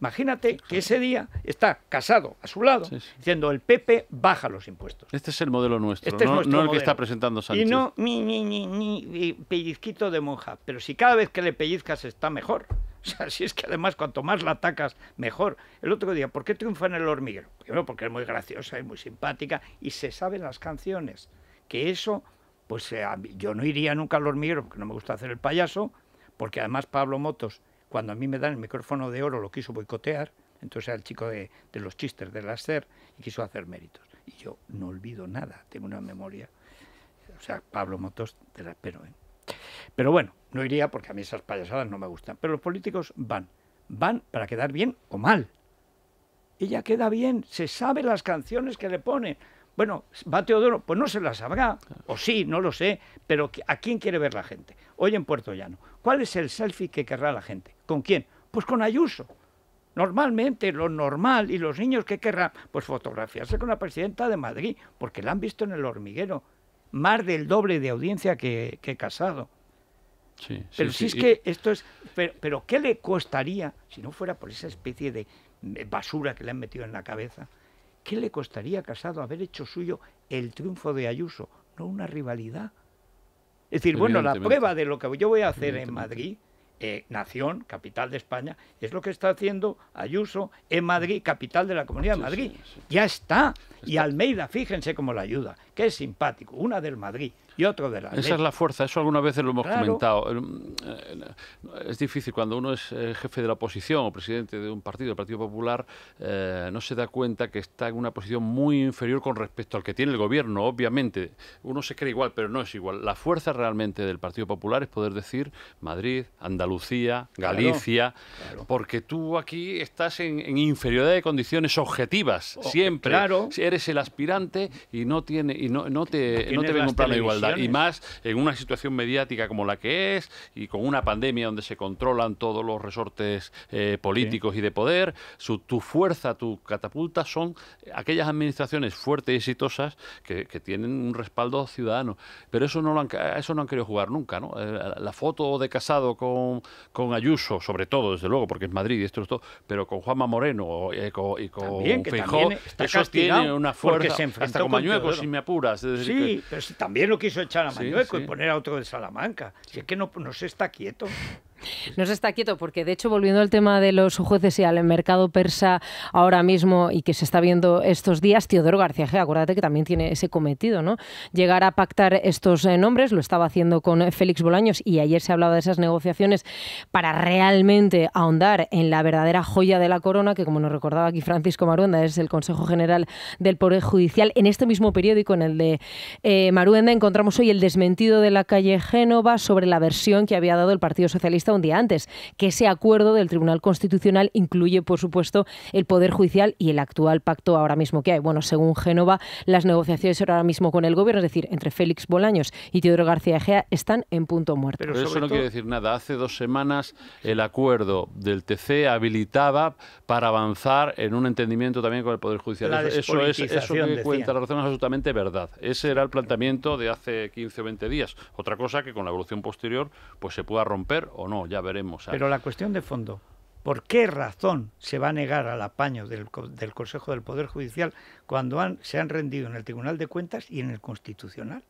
Imagínate que ese día está casado a su lado, diciendo el Pepe baja los impuestos. Este es el modelo nuestro, este no, el que está presentando Sánchez. Y no ni, ni, ni, ni, pellizquito de monja, pero si cada vez que le pellizcas está mejor. O sea, si es que además cuanto más la atacas, mejor. El otro día, ¿por qué triunfa en el hormiguero? no porque es muy graciosa y muy simpática y se sabe las canciones que eso, pues eh, yo no iría nunca al hormiguero porque no me gusta hacer el payaso, porque además Pablo Motos, cuando a mí me dan el micrófono de oro, lo quiso boicotear, entonces era el chico de, los chistes del hacer y quiso hacer méritos. Y yo no olvido nada, tengo una memoria. O sea, Pablo Motos, te la espero. ¿eh? Pero bueno, no iría porque a mí esas payasadas no me gustan. Pero los políticos van, van para quedar bien o mal. Ella queda bien, se sabe las canciones que le pone. Bueno, ¿va Teodoro? Pues no se la sabrá, o sí, no lo sé, pero ¿a quién quiere ver la gente? Hoy en Puerto Llano, ¿cuál es el selfie que querrá la gente? ¿Con quién? Pues con Ayuso. Normalmente, lo normal, y los niños que querrán, pues fotografiarse con la presidenta de Madrid, porque la han visto en el hormiguero, más del doble de audiencia que, Casado. Sí, sí, pero sí, si es que esto es. pero, ¿qué le costaría si no fuera por esa especie de mm, basura que le han metido en la cabeza? ¿Qué le costaría a Casado haber hecho suyo el triunfo de Ayuso, no una rivalidad? Es decir, bueno, la prueba de lo que yo voy a hacer en Madrid, eh, nación, capital de España, es lo que está haciendo Ayuso en Madrid, capital de la Comunidad de Madrid. Ya está. Y Almeida, fíjense cómo la ayuda que es simpático, una del Madrid y otro de la Esa es la fuerza, eso algunas veces lo hemos comentado. Eh, es difícil cuando uno es eh, jefe de la oposición o presidente de un partido, el Partido Popular, eh, no se da cuenta que está en una posición muy inferior con respecto al que tiene el gobierno, obviamente. Uno se cree igual, pero no es igual. La fuerza realmente del Partido Popular es poder decir Madrid, Andalucía, Galicia, porque tú aquí estás en, inferioridad de condiciones objetivas, oh, Siempre. siempre. Eres el aspirante y no tiene no, te, no te ven un plano igualdad. Y más en una situación mediática como la que es y con una pandemia donde se controlan todos los resortes eh, políticos y de poder, su, tu fuerza, tu catapulta son aquellas administraciones fuertes y exitosas que, tienen un respaldo ciudadano. Pero eso no lo han, eso no han querido jugar nunca. ¿no? Eh, la foto de casado con, con Ayuso, sobre todo, desde luego, porque es Madrid y esto es todo, pero con Juanma Moreno eh, y con, y eso tiene una fuerza. hasta con Mañueco, si me sí, pero también lo quiso echar a Mañueco y poner a otro de Salamanca. Si es que no, no se está quieto. No se está quieto porque, de hecho, volviendo al tema de los jueces y al mercado persa ahora mismo y que se está viendo estos días, Teodoro García G, acuérdate que también tiene ese cometido, ¿no? Llegar a pactar estos eh, nombres, lo estaba haciendo con Félix Bolaños y ayer se hablaba de esas negociaciones para realmente ahondar en la verdadera joya de la corona, que como nos recordaba aquí Francisco Maruenda, es el Consejo General del Poder Judicial. En este mismo periódico, en el de eh, Maruenda, encontramos hoy el desmentido de la calle Génova sobre la versión que había dado el Partido Socialista un día antes, que ese acuerdo del Tribunal Constitucional incluye, por supuesto, el Poder Judicial y el actual pacto ahora mismo que hay. Bueno, según Génova, las negociaciones ahora mismo con el Gobierno, es decir, entre Félix Bolaños y Teodoro García Ejea, están en punto muerto. Pero eso no quiere decir nada. Hace dos semanas el acuerdo del TC habilitaba para avanzar en un entendimiento también con el Poder Judicial. Eso, es cuenta la razón es absolutamente verdad. Ese era el planteamiento de hace 15 o 20 días. Otra cosa que con la evolución posterior pues se pueda romper o no ya veremos. Pero la cuestión de fondo, ¿por qué razón se va a negar al apaño del, Consejo del Poder Judicial cuando se han rendido en el Tribunal de Cuentas y en el Constitucional?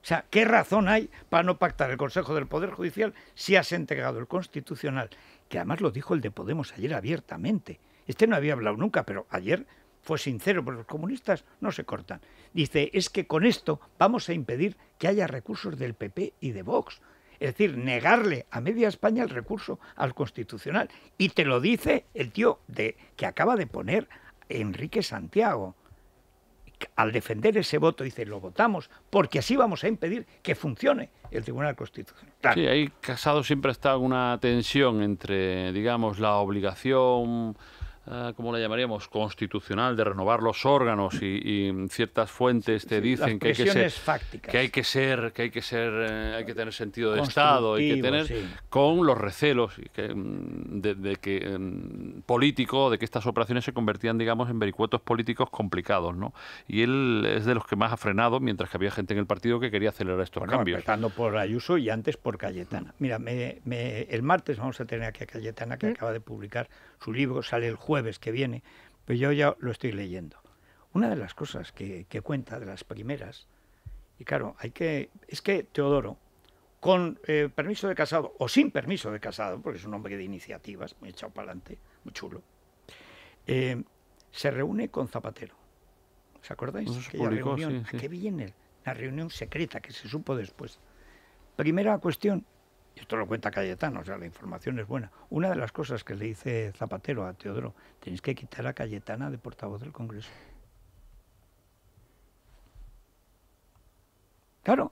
O sea, ¿qué razón hay para no pactar el Consejo del Poder Judicial si has entregado el Constitucional? Que además lo dijo el de Podemos ayer abiertamente. Este no había hablado nunca, pero ayer fue sincero, porque los comunistas no se cortan. Dice, es que con esto vamos a impedir que haya recursos del PP y de Vox. Es decir, negarle a media España el recurso al Constitucional. Y te lo dice el tío de, que acaba de poner Enrique Santiago. Al defender ese voto dice, lo votamos porque así vamos a impedir que funcione el Tribunal Constitucional. Sí, ahí Casado siempre está una tensión entre, digamos, la obligación Ah, ¿cómo le llamaríamos? constitucional de renovar los órganos y, ciertas fuentes te dicen que, hay que, ser, que, hay que ser, que eh, hay que ser hay que tener sentido de Estado y que tener con los recelos mm, de, que em, político de que estas operaciones se convertían digamos en vericuetos políticos complicados ¿no? y él es de los que más ha frenado mientras que había gente en el partido que quería acelerar estos cambios empezando por Ayuso y antes por Cayetana mira me, me, el martes vamos a tener aquí a Cayetana que mm. acaba de publicar su libro sale el jueves que viene, pero pues yo ya lo estoy leyendo. Una de las cosas que, cuenta, de las primeras, y claro, hay que. Es que Teodoro, con eh, permiso de casado o sin permiso de casado, porque es un hombre de iniciativas, muy echado para adelante, muy chulo, eh, se reúne con Zapatero. ¿Os acordáis? reunión, ¿A qué viene? La reunión secreta que se supo después. Primera cuestión, y esto lo cuenta Cayetano, o sea, la información es buena. Una de las cosas que le dice Zapatero a Teodoro, tenéis que quitar a Cayetana de portavoz del Congreso. Claro,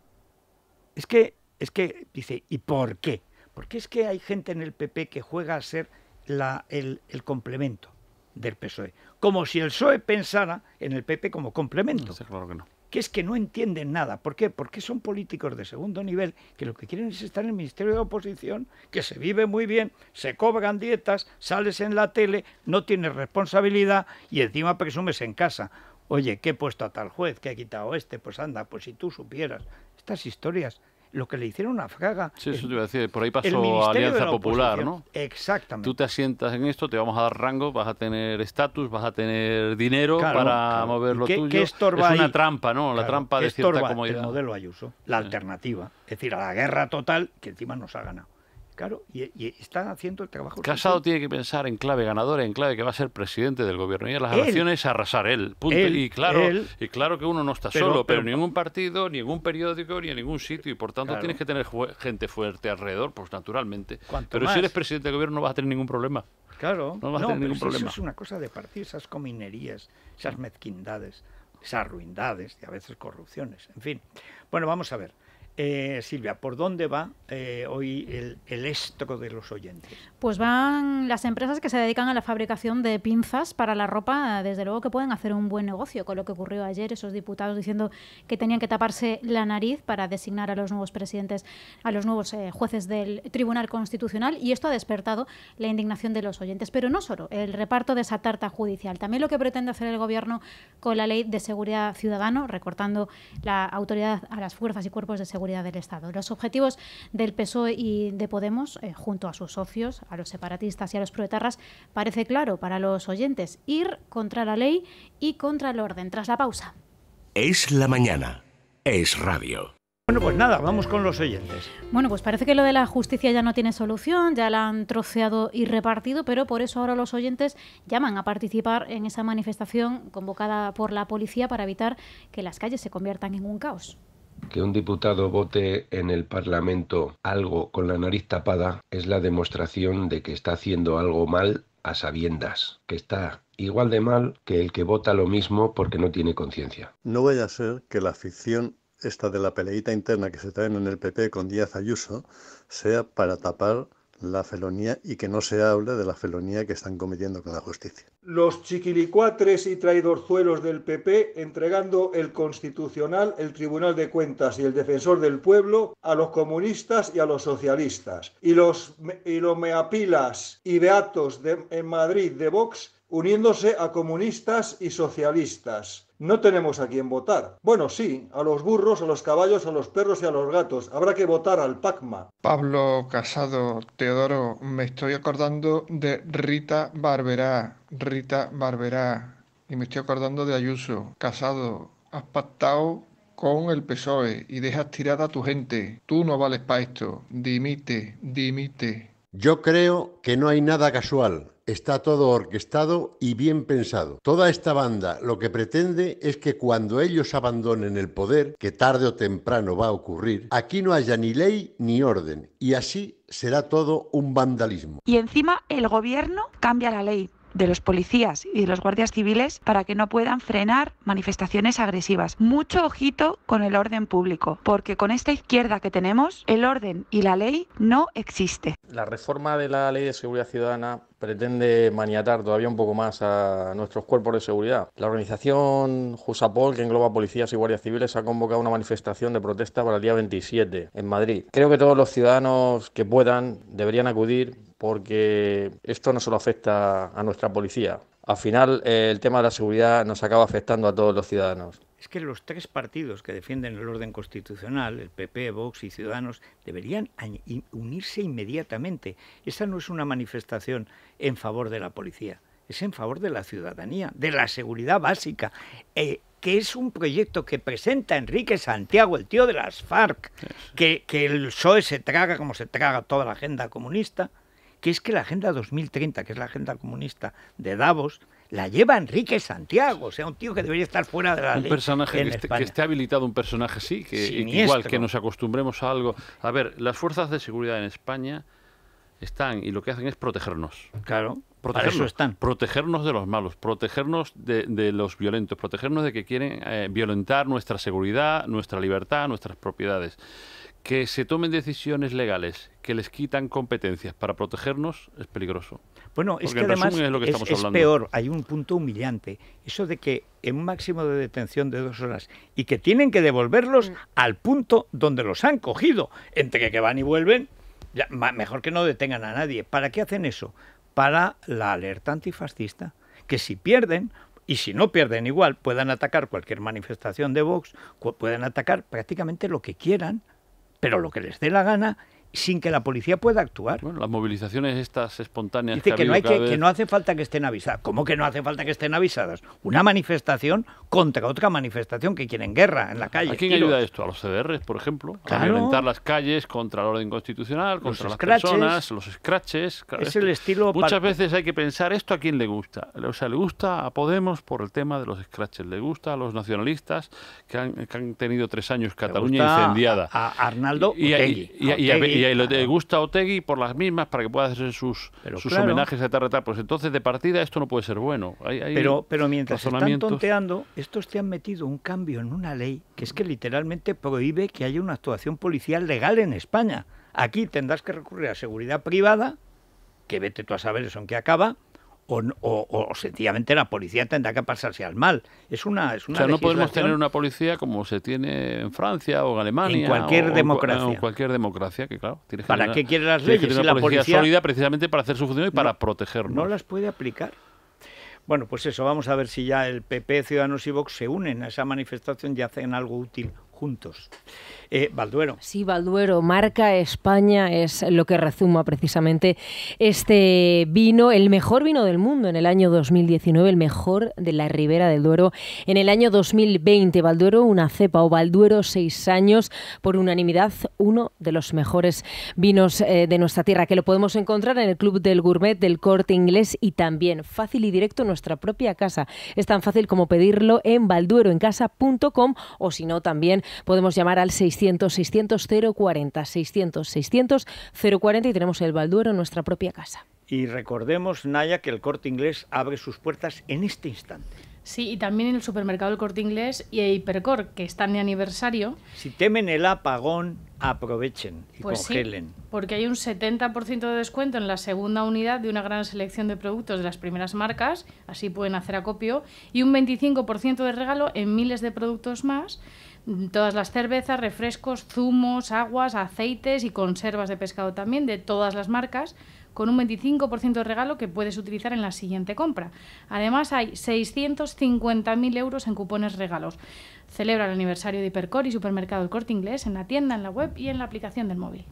es que, es que, dice, ¿y por qué? Porque es que hay gente en el PP que juega a ser la, el, complemento del PSOE. Como si el PSOE pensara en el PP como complemento. claro que no que es que no entienden nada. ¿Por qué? Porque son políticos de segundo nivel que lo que quieren es estar en el Ministerio de Oposición, que se vive muy bien, se cobran dietas, sales en la tele, no tienes responsabilidad y encima presumes en casa. Oye, ¿qué he puesto a tal juez, que ha quitado este, pues anda, pues si tú supieras. Estas historias lo que le hicieron a Fraga. Sí, eso te iba a decir, por ahí pasó Alianza Popular, ¿no? Exactamente. Tú te asientas en esto, te vamos a dar rango, vas a tener estatus, vas a tener dinero para mover lo tuyo. es una trampa, ¿no? la trampa de cierta como el modelo Ayuso, la alternativa, es decir, a la guerra total que encima nos ha ganado. Claro, y, están haciendo el trabajo. Casado tiene que pensar en clave ganadora, en clave que va a ser presidente del gobierno. Y en las elecciones arrasar él. y, claro, y claro que uno no está solo, pero, ningún partido, ningún periódico, ni en ningún sitio. Y por tanto tienes que tener gente fuerte alrededor, pues naturalmente. pero si eres presidente del gobierno no vas a tener ningún problema. Claro, no vas a tener ningún problema. Eso es una cosa de partir esas cominerías, esas mezquindades, esas ruindades y a veces corrupciones. En fin. Bueno, vamos a ver. Eh, Silvia, ¿por dónde va eh, hoy el, estro de los oyentes? Pues van las empresas que se dedican a la fabricación de pinzas para la ropa, desde luego que pueden hacer un buen negocio, con lo que ocurrió ayer, esos diputados diciendo que tenían que taparse la nariz para designar a los nuevos presidentes, a los nuevos eh, jueces del Tribunal Constitucional, y esto ha despertado la indignación de los oyentes. Pero no solo el reparto de esa tarta judicial, también lo que pretende hacer el Gobierno con la Ley de Seguridad Ciudadano, recortando la autoridad a las fuerzas y cuerpos de seguridad del Estado. Los objetivos del PSOE y de Podemos, eh, junto a sus socios, a los separatistas y a los proetarras, parece claro para los oyentes, ir contra la ley y contra el orden. Tras la pausa. Es la mañana. Es radio. Bueno, pues nada, vamos con los oyentes. Bueno, pues parece que lo de la justicia ya no tiene solución, ya la han troceado y repartido, pero por eso ahora los oyentes llaman a participar en esa manifestación convocada por la policía para evitar que las calles se conviertan en un caos. Que un diputado vote en el Parlamento algo con la nariz tapada es la demostración de que está haciendo algo mal a sabiendas, que está igual de mal que el que vota lo mismo porque no tiene conciencia. No vaya a ser que la ficción esta de la peleita interna que se traen en el PP con Díaz Ayuso sea para tapar la felonía y que no se hable de la felonía que están cometiendo con la justicia. Los chiquilicuatres y traidorzuelos del PP entregando el Constitucional, el Tribunal de Cuentas y el Defensor del Pueblo a los comunistas y a los socialistas. Y los, y meapilas y beatos en Madrid de Vox uniéndose a comunistas y socialistas no tenemos a quién votar. Bueno, sí, a los burros, a los caballos, a los perros y a los gatos. Habrá que votar al PACMA. Pablo Casado, Teodoro, me estoy acordando de Rita Barberá. Rita Barberá. Y me estoy acordando de Ayuso. Casado, has pactado con el PSOE y dejas tirada a tu gente. Tú no vales para esto. Dimite, dimite. Yo creo que no hay nada casual. Está todo orquestado y bien pensado. Toda esta banda lo que pretende es que cuando ellos abandonen el poder, que tarde o temprano va a ocurrir, aquí no haya ni ley ni orden y así será todo un vandalismo. Y encima el gobierno cambia la ley de los policías y de los guardias civiles para que no puedan frenar manifestaciones agresivas. Mucho ojito con el orden público, porque con esta izquierda que tenemos, el orden y la ley no existe. La reforma de la ley de seguridad ciudadana pretende maniatar todavía un poco más a nuestros cuerpos de seguridad. La organización Jusapol, que engloba policías y guardias civiles, ha convocado una manifestación de protesta para el día 27 en Madrid. Creo que todos los ciudadanos que puedan deberían acudir porque esto no solo afecta a nuestra policía. Al final, eh, el tema de la seguridad nos acaba afectando a todos los ciudadanos. Es que los tres partidos que defienden el orden constitucional, el PP, Vox y Ciudadanos, deberían unirse inmediatamente. Esa no es una manifestación en favor de la policía, es en favor de la ciudadanía, de la seguridad básica. Eh, que es un proyecto que presenta Enrique Santiago, el tío de las FARC, que, que el PSOE se traga como se traga toda la agenda comunista, que es que la Agenda 2030, que es la Agenda Comunista de Davos, la lleva Enrique Santiago, o sea, un tío que debería estar fuera de la un personaje que, esté, habilitado un personaje sí que igual que nos acostumbremos a algo. A ver, las fuerzas de seguridad en España están y lo que hacen es protegernos. Claro. Protegernos, para eso están. protegernos de los malos, protegernos de, los violentos, protegernos de que quieren eh, violentar nuestra seguridad, nuestra libertad, nuestras propiedades que se tomen decisiones legales que les quitan competencias para protegernos es peligroso. Bueno, es que además es, peor, hay un punto humillante, eso de que en un máximo de detención de dos horas y que tienen que devolverlos mm. al punto donde los han cogido, entre que van y vuelven, mejor que no detengan a nadie. ¿Para qué hacen eso? Para la alerta antifascista, que si pierden y si no pierden igual, puedan atacar cualquier manifestación de Vox, pueden atacar prácticamente lo que quieran, pero lo que les dé la gana sin que la policía pueda actuar. las movilizaciones estas espontáneas. Dice que, no, hay que, no hace falta que estén avisadas. ¿Cómo que no hace falta que estén avisadas? Una manifestación contra otra manifestación que quieren guerra en la calle. ¿A quién ayuda esto? ¿A los CDRs, por ejemplo? A violentar las calles contra el orden constitucional, contra las personas, los scratches. es el estilo. Muchas veces hay que pensar esto a quién le gusta. O sea, le gusta a Podemos por el tema de los scratches, le gusta a los nacionalistas que han, tenido tres años Cataluña incendiada. A, Arnaldo y, a Y, le gusta Otegui por las mismas para que pueda hacer sus, sus homenajes a Pues entonces, de partida, esto no puede ser bueno. pero, pero mientras están tonteando, estos te han metido un cambio en una ley que es que literalmente prohíbe que haya una actuación policial legal en España. Aquí tendrás que recurrir a seguridad privada, que vete tú a saber eso en acaba, o, o, sencillamente la policía tendrá que pasarse al mal. Es una, es una o sea, no podemos tener una policía como se tiene en Francia o en Alemania. En cualquier democracia. En cualquier democracia, que claro. Tiene ¿Para qué quiere las leyes? la policía, sólida precisamente para hacer su función y para protegernos. No las puede aplicar. Bueno, pues eso, vamos a ver si ya el PP, Ciudadanos y Vox se unen a esa manifestación y hacen algo útil juntos. Eh, Balduero. Sí, Balduero, marca España es lo que rezuma precisamente este vino, el mejor vino del mundo en el año 2019, el mejor de la Ribera del Duero en el año 2020. Balduero, una cepa o Balduero, seis años, por unanimidad, uno de los mejores vinos eh, de nuestra tierra, que lo podemos encontrar en el Club del Gourmet del Corte Inglés y también fácil y directo en nuestra propia casa. Es tan fácil como pedirlo en valdueroencasa.com o si no, también podemos llamar al 6 600 600 040 600 600 040 y tenemos el Balduero en nuestra propia casa. Y recordemos, Naya, que el corte inglés abre sus puertas en este instante. Sí, y también en el supermercado El Corte Inglés y Hipercor, que están de aniversario. Si temen el apagón, aprovechen y pues congelen. Sí, porque hay un 70% de descuento en la segunda unidad de una gran selección de productos de las primeras marcas, así pueden hacer acopio, y un 25% de regalo en miles de productos más todas las cervezas, refrescos, zumos, aguas, aceites y conservas de pescado también de todas las marcas con un 25% de regalo que puedes utilizar en la siguiente compra. Además hay 650.000 euros en cupones regalos. Celebra el aniversario de Hipercor y Supermercado El Corte Inglés en la tienda, en la web y en la aplicación del móvil.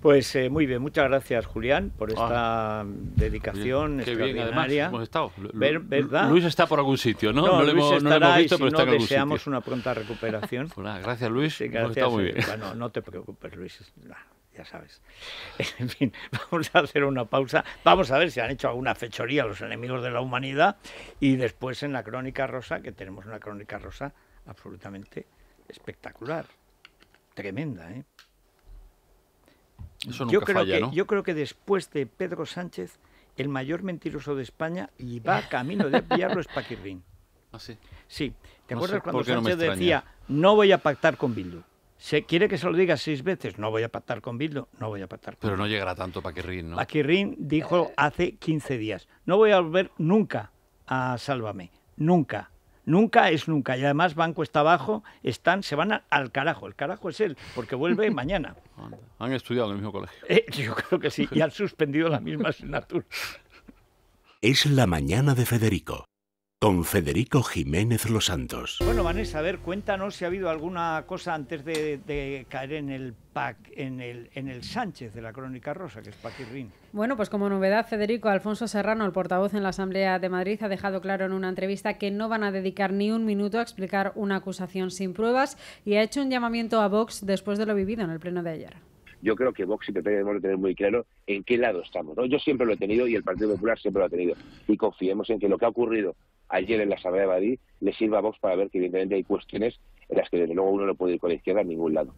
Pues eh, muy bien, muchas gracias Julián por ah. esta dedicación qué extraordinaria. Bien, además, Luis está por algún sitio, ¿no? No, hemos, visto, pero no, deseamos una pronta recuperación. Pues gracias Luis, gracias, muy eh. bien. Bueno, no te preocupes Luis, ya sabes. En fin, vamos a hacer una pausa. Vamos a ver si han hecho alguna fechoría los enemigos de la humanidad y después en la Crónica Rosa, que tenemos una Crónica Rosa absolutamente espectacular, tremenda, ¿eh? yo creo que, Yo creo que después de Pedro Sánchez, el mayor mentiroso de España y va camino de enviarlo, es Paquirrín. Ah, sí? ¿Te acuerdas cuando Sánchez decía, no voy a pactar con Bildu? ¿Se quiere que se lo diga seis veces? No voy a pactar con Bildu, no voy a pactar con Pero no llegará tanto Paquirrín, ¿no? Paquirrín dijo eh. hace 15 días, no voy a volver nunca a Sálvame, nunca. Nunca es nunca. Y además Banco está abajo, están, se van al carajo. El carajo es él, porque vuelve mañana. Han estudiado en el mismo colegio. Eh, yo creo que sí, y han suspendido la misma asignatura. Es la mañana de Federico con Federico Jiménez Los Santos. Bueno, Vanessa, a ver, cuéntanos si ha habido alguna cosa antes de, caer en el en el, en el Sánchez de la Crónica Rosa, que es Paquirrín. Bueno, pues como novedad, Federico Alfonso Serrano, el portavoz en la Asamblea de Madrid, ha dejado claro en una entrevista que no van a dedicar ni un minuto a explicar una acusación sin pruebas y ha hecho un llamamiento a Vox después de lo vivido en el pleno de ayer yo creo que Vox y PP debemos de tener muy claro en qué lado estamos. ¿no? Yo siempre lo he tenido y el Partido Popular siempre lo ha tenido. Y confiemos en que lo que ha ocurrido ayer en la Asamblea de Badí le sirva a Vox para ver que evidentemente hay cuestiones en las que desde luego uno no puede ir con la izquierda a ningún lado.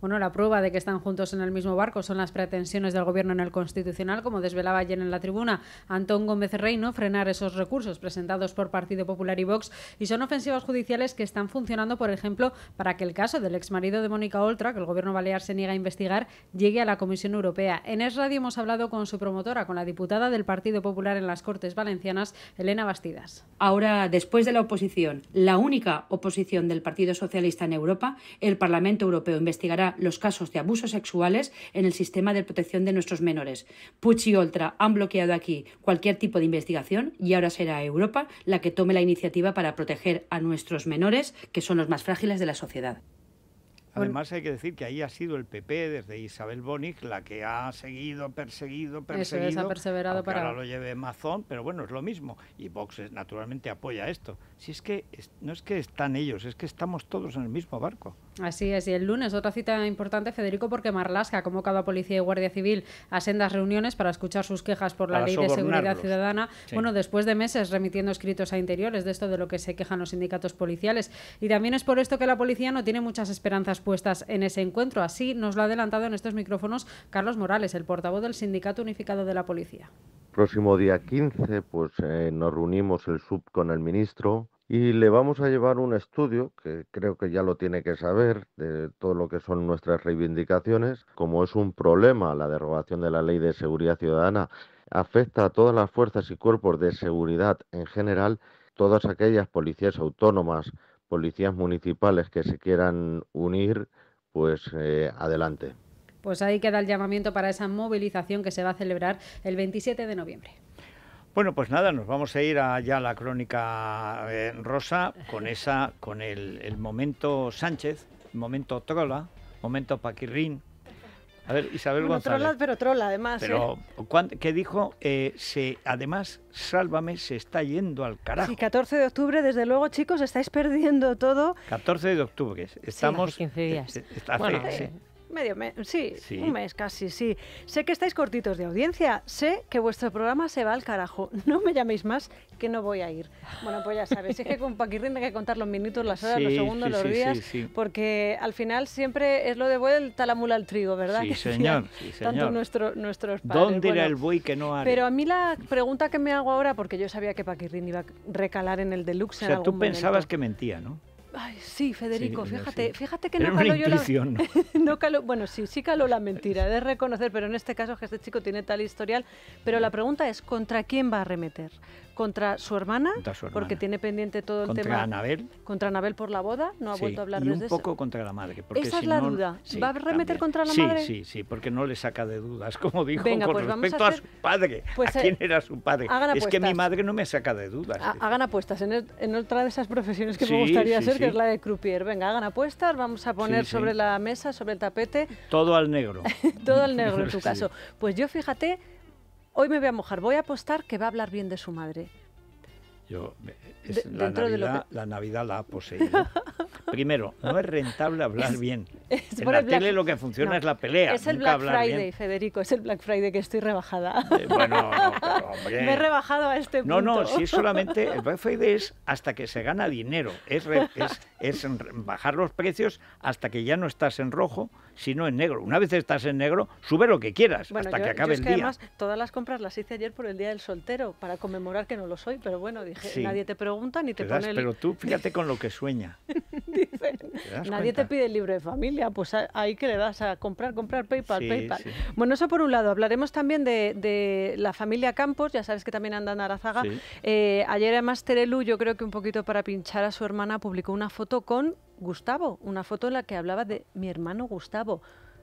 Bueno, la prueba de que están juntos en el mismo barco son las pretensiones del Gobierno en el Constitucional, como desvelaba ayer en la tribuna Antón Gómez Reino, frenar esos recursos presentados por Partido Popular y Vox, y son ofensivas judiciales que están funcionando, por ejemplo, para que el caso del exmarido de Mónica Oltra, que el Gobierno balear se niega a investigar, llegue a la Comisión Europea. En Es Radio hemos hablado con su promotora, con la diputada del Partido Popular en las Cortes Valencianas, Elena Bastidas. Ahora, después de la oposición, la única oposición del Partido Socialista en Europa, el Parlamento Europeo investigará los casos de abusos sexuales en el sistema de protección de nuestros menores. Puig y Oltra han bloqueado aquí cualquier tipo de investigación y ahora será Europa la que tome la iniciativa para proteger a nuestros menores, que son los más frágiles de la sociedad. Además hay que decir que ahí ha sido el PP desde Isabel Bonig, la que ha seguido, perseguido, perseverado para ahora lo lleve Mazón, pero bueno, es lo mismo y Vox eh, naturalmente apoya esto. Si es que no es que están ellos, es que estamos todos en el mismo barco. Así es, y el lunes otra cita importante, Federico, porque Marlasca ha convocado a Policía y Guardia Civil a sendas reuniones para escuchar sus quejas por la Ley de Seguridad Ciudadana. Bueno, después de meses remitiendo escritos a interiores de esto de lo que se quejan los sindicatos policiales. Y también es por esto que la policía no tiene muchas esperanzas puestas en ese encuentro. Así nos lo ha adelantado en estos micrófonos Carlos Morales, el portavoz del Sindicato Unificado de la Policía. Próximo día 15, pues eh, nos reunimos el sub con el ministro y le vamos a llevar un estudio que creo que ya lo tiene que saber de todo lo que son nuestras reivindicaciones, como es un problema la derogación de la Ley de Seguridad Ciudadana, afecta a todas las fuerzas y cuerpos de seguridad en general, todas aquellas policías autónomas, policías municipales que se quieran unir, pues eh, adelante. Pues ahí queda el llamamiento para esa movilización que se va a celebrar el 27 de noviembre. Bueno, pues nada, nos vamos a ir allá a la crónica eh, rosa con esa, con el, el momento Sánchez, momento Trola, momento Paquirrín. A ver, Isabel bueno, González. Trola, pero trola, además. Pero, ¿eh? ¿qué dijo? Eh, se, además, Sálvame se está yendo al carajo. Sí, 14 de octubre, desde luego, chicos, estáis perdiendo todo. 14 de octubre, estamos. 15 días. bueno, sí. Medio mes, sí, un mes casi, sí. Sé que estáis cortitos de audiencia, sé que vuestro programa se va al carajo. No me llaméis más, que no voy a ir. Bueno, pues ya sabes, es que con Paquirrín hay que contar los minutos, las horas, los segundos, los días, porque al final siempre es lo de vuelta la mula al trigo, ¿verdad? Sí, señor. Tanto nuestro, nuestros padres. ¿Dónde irá era el buey que no haré? Pero a mí la pregunta que me hago ahora, porque yo sabía que Paquirrín iba a recalar en el deluxe. O sea, tú pensabas que mentía, ¿no? Ay, sí, Federico, fíjate, fíjate que no caló yo la ¿no? bueno, sí, sí caló la mentira, de reconocer, pero en este caso que este chico tiene tal historial, pero la pregunta es contra quién va a arremeter, contra su hermana, porque tiene pendiente todo el tema. Contra Anabel. Contra Anabel por la boda, no ha vuelto a hablar y un poco contra la madre. Porque Esa es la duda. ¿Va a remeter contra la madre? Sí, sí, sí, porque no le saca de dudas, como dijo pues con respecto a, su padre. Pues, ¿A eh, quién era su padre? es que mi madre no me saca de dudas. hagan apuestas en, otra de esas profesiones que me gustaría hacer, que es la de croupier. Venga, hagan apuestas, vamos a poner sobre la mesa, sobre el tapete. Todo al negro. todo al negro en su caso. Pues yo fíjate hoy me voy a mojar, voy a apostar que va a hablar bien de su madre. Yo, la Navidad la ha poseído. Primero, no es rentable hablar bien. Es en la tele lo que funciona es la pelea. Es el Black Friday, Federico, es el Black Friday que estoy rebajada. Eh, bueno, hombre. Me he rebajado a este punto. No, no, si solamente. El Black Friday es hasta que se gana dinero. Es, bajar los precios hasta que ya no estás en rojo, sino en negro. Una vez estás en negro, sube lo que quieras hasta que acabe yo es que Además, todas las compras las hice ayer por el Día del Soltero, para conmemorar que no lo soy, pero bueno, dije, nadie te pregunta ni te pone el... Pero tú fíjate con lo que sueña. nadie te pide el libro de familia, pues ahí que le das a comprar, comprar PayPal, PayPal. Bueno, eso por un lado. Hablaremos también de, la familia Campos, ya sabes que también anda en Arazaga. Eh, ayer además Terelu, yo creo que un poquito para pinchar a su hermana, publicó una foto con Gustavo, una foto en la que hablaba de mi hermano Gustavo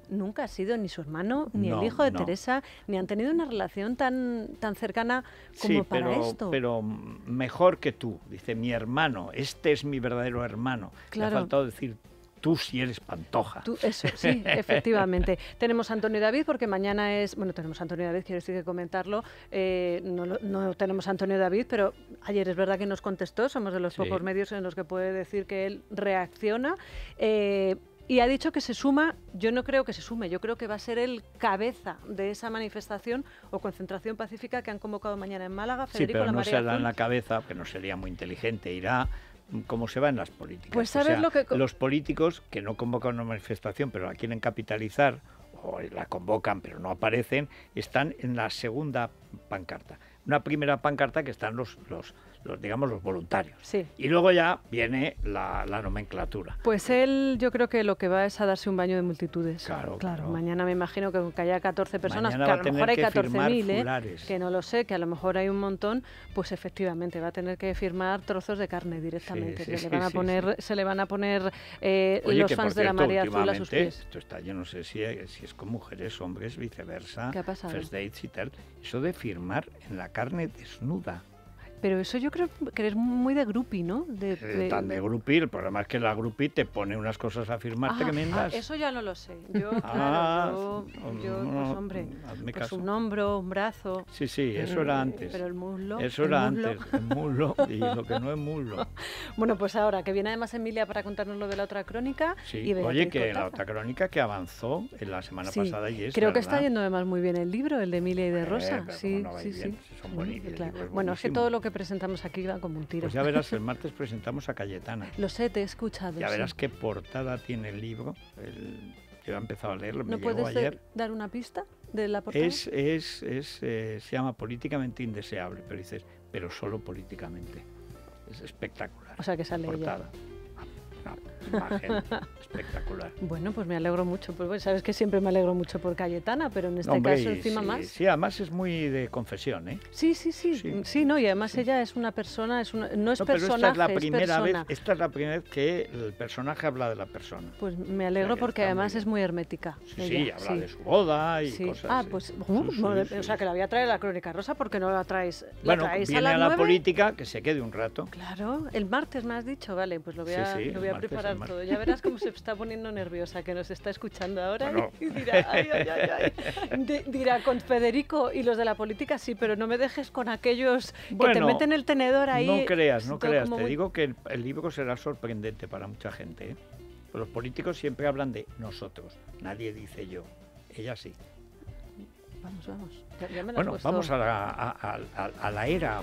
nunca ha sido ni su hermano, ni el hijo de Teresa, ni han tenido una relación tan, tan cercana como para esto. Pero mejor que tú, dice mi hermano, este es mi verdadero hermano. Claro. Le ha faltado decir tú si eres pantoja. eso, sí, efectivamente. tenemos a Antonio David porque mañana es, bueno, tenemos a Antonio David, quiero decir que comentarlo, eh, no, tenemos a Antonio David, pero ayer es verdad que nos contestó, somos de los pocos medios en los que puede decir que él reacciona. Eh, y ha dicho que se suma, yo no creo que se sume, yo creo que va a ser el cabeza de esa manifestación o concentración pacífica que han convocado mañana en Málaga. Federico sí, pero no será en la cabeza, que no sería muy inteligente, irá mm, como se va en las políticas. Pues sabes lo que... Los políticos que no convocan una manifestación, pero la quieren capitalizar o la convocan pero no aparecen, están en la segunda pancarta. Una primera pancarta que están los, los digamos, los voluntarios. Y luego ya viene la, nomenclatura. Pues él yo creo que lo que va es a darse un baño de multitudes. Claro, claro. Mañana me imagino que aunque haya 14 personas, que a lo mejor hay 14.000, ¿eh? que no lo sé, que a lo mejor hay un montón, pues efectivamente va a tener que firmar trozos de carne directamente. se, le van a poner, se le van a poner los fans de la María azul a sus Esto está, yo no sé si, si es con mujeres, hombres, viceversa. First dates y Eso de firmar en la carne desnuda. Pero eso yo creo que es muy de grupi, ¿no? Eh, de, Tan de grupi, el problema es que la grupi te pone unas cosas a firmar tremendas. Ah, eso ya no lo sé. Yo, ah, yo, mm, pues hombre, pues un hombro, un brazo. Sí, sí, eso era mm, antes. Pero el muslo. Eso era antes, el muslo y lo que no es muslo. bueno, pues ahora, que viene además Emilia para contarnos lo de la otra crónica. Sí, oye, que la otra crónica que avanzó en la semana pasada y es, Creo que está yendo además muy bien el libro, el de Emilia y de Rosa. sí, sí, sí. Son mm, Bueno, es que todo lo que presentamos aquí como un tiro. Pues ya verás, el martes presentamos a Cayetana. Lo sé, te he escuchado. Ya verás qué portada tiene el libro. El, yo he empezado a leerlo, ¿No me llegó ayer. dar una pista de la portada? Es, es, es eh, se llama Políticamente Indeseable, pero dices, pero solo políticamente. Es espectacular. O sea que sale ah, ah imagen espectacular. Bueno, pues me alegro mucho. Pues, sabes que siempre me alegro mucho por Cayetana, pero en este caso encima más. Sí, además es muy de confesión, ¿eh? Sí, sí, sí. Sí, no, y además ella es una persona, es no es persona personaje, esta es la primera vez, esta es la primera que el personaje habla de la persona. Pues me alegro porque además es muy hermética. Sí, habla de su boda y cosas. Ah, pues, uh, o sea, que la voy a traer a la Crónica Rosa porque no la traes. ¿La bueno, viene a la, política, que se quede un rato. Claro, el martes me has dicho, vale, pues lo lo voy a preparar ya verás cómo se está poniendo nerviosa, que nos está escuchando ahora dirá, ay, ay, ay, dirá, con Federico y los de la política sí, pero no me dejes con aquellos que te meten el tenedor ahí. No creas, no creas. Te digo que el, libro será sorprendente para mucha gente. ¿eh? Los políticos siempre hablan de nosotros, nadie dice yo, ella sí bueno, vamos a la, era.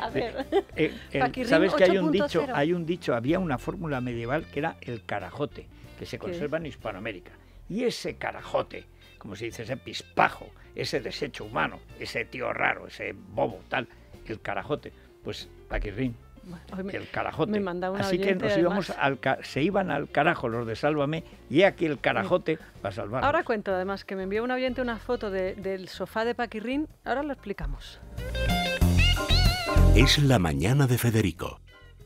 a ver. Sabes que hay un dicho, hay un dicho, había una fórmula medieval que era el carajote, que se conserva en Hispanoamérica. Y ese carajote, como se dice, ese pispajo, ese desecho humano, ese tío raro, ese bobo, tal, el carajote, pues Paquirrín el carajote. Así que nos íbamos al se iban al carajo los de Sálvame y aquí el carajote va a salvar. Ahora cuento además que me envió un oyente una foto del sofá de Paquirrín. Ahora lo explicamos. Es la mañana de Federico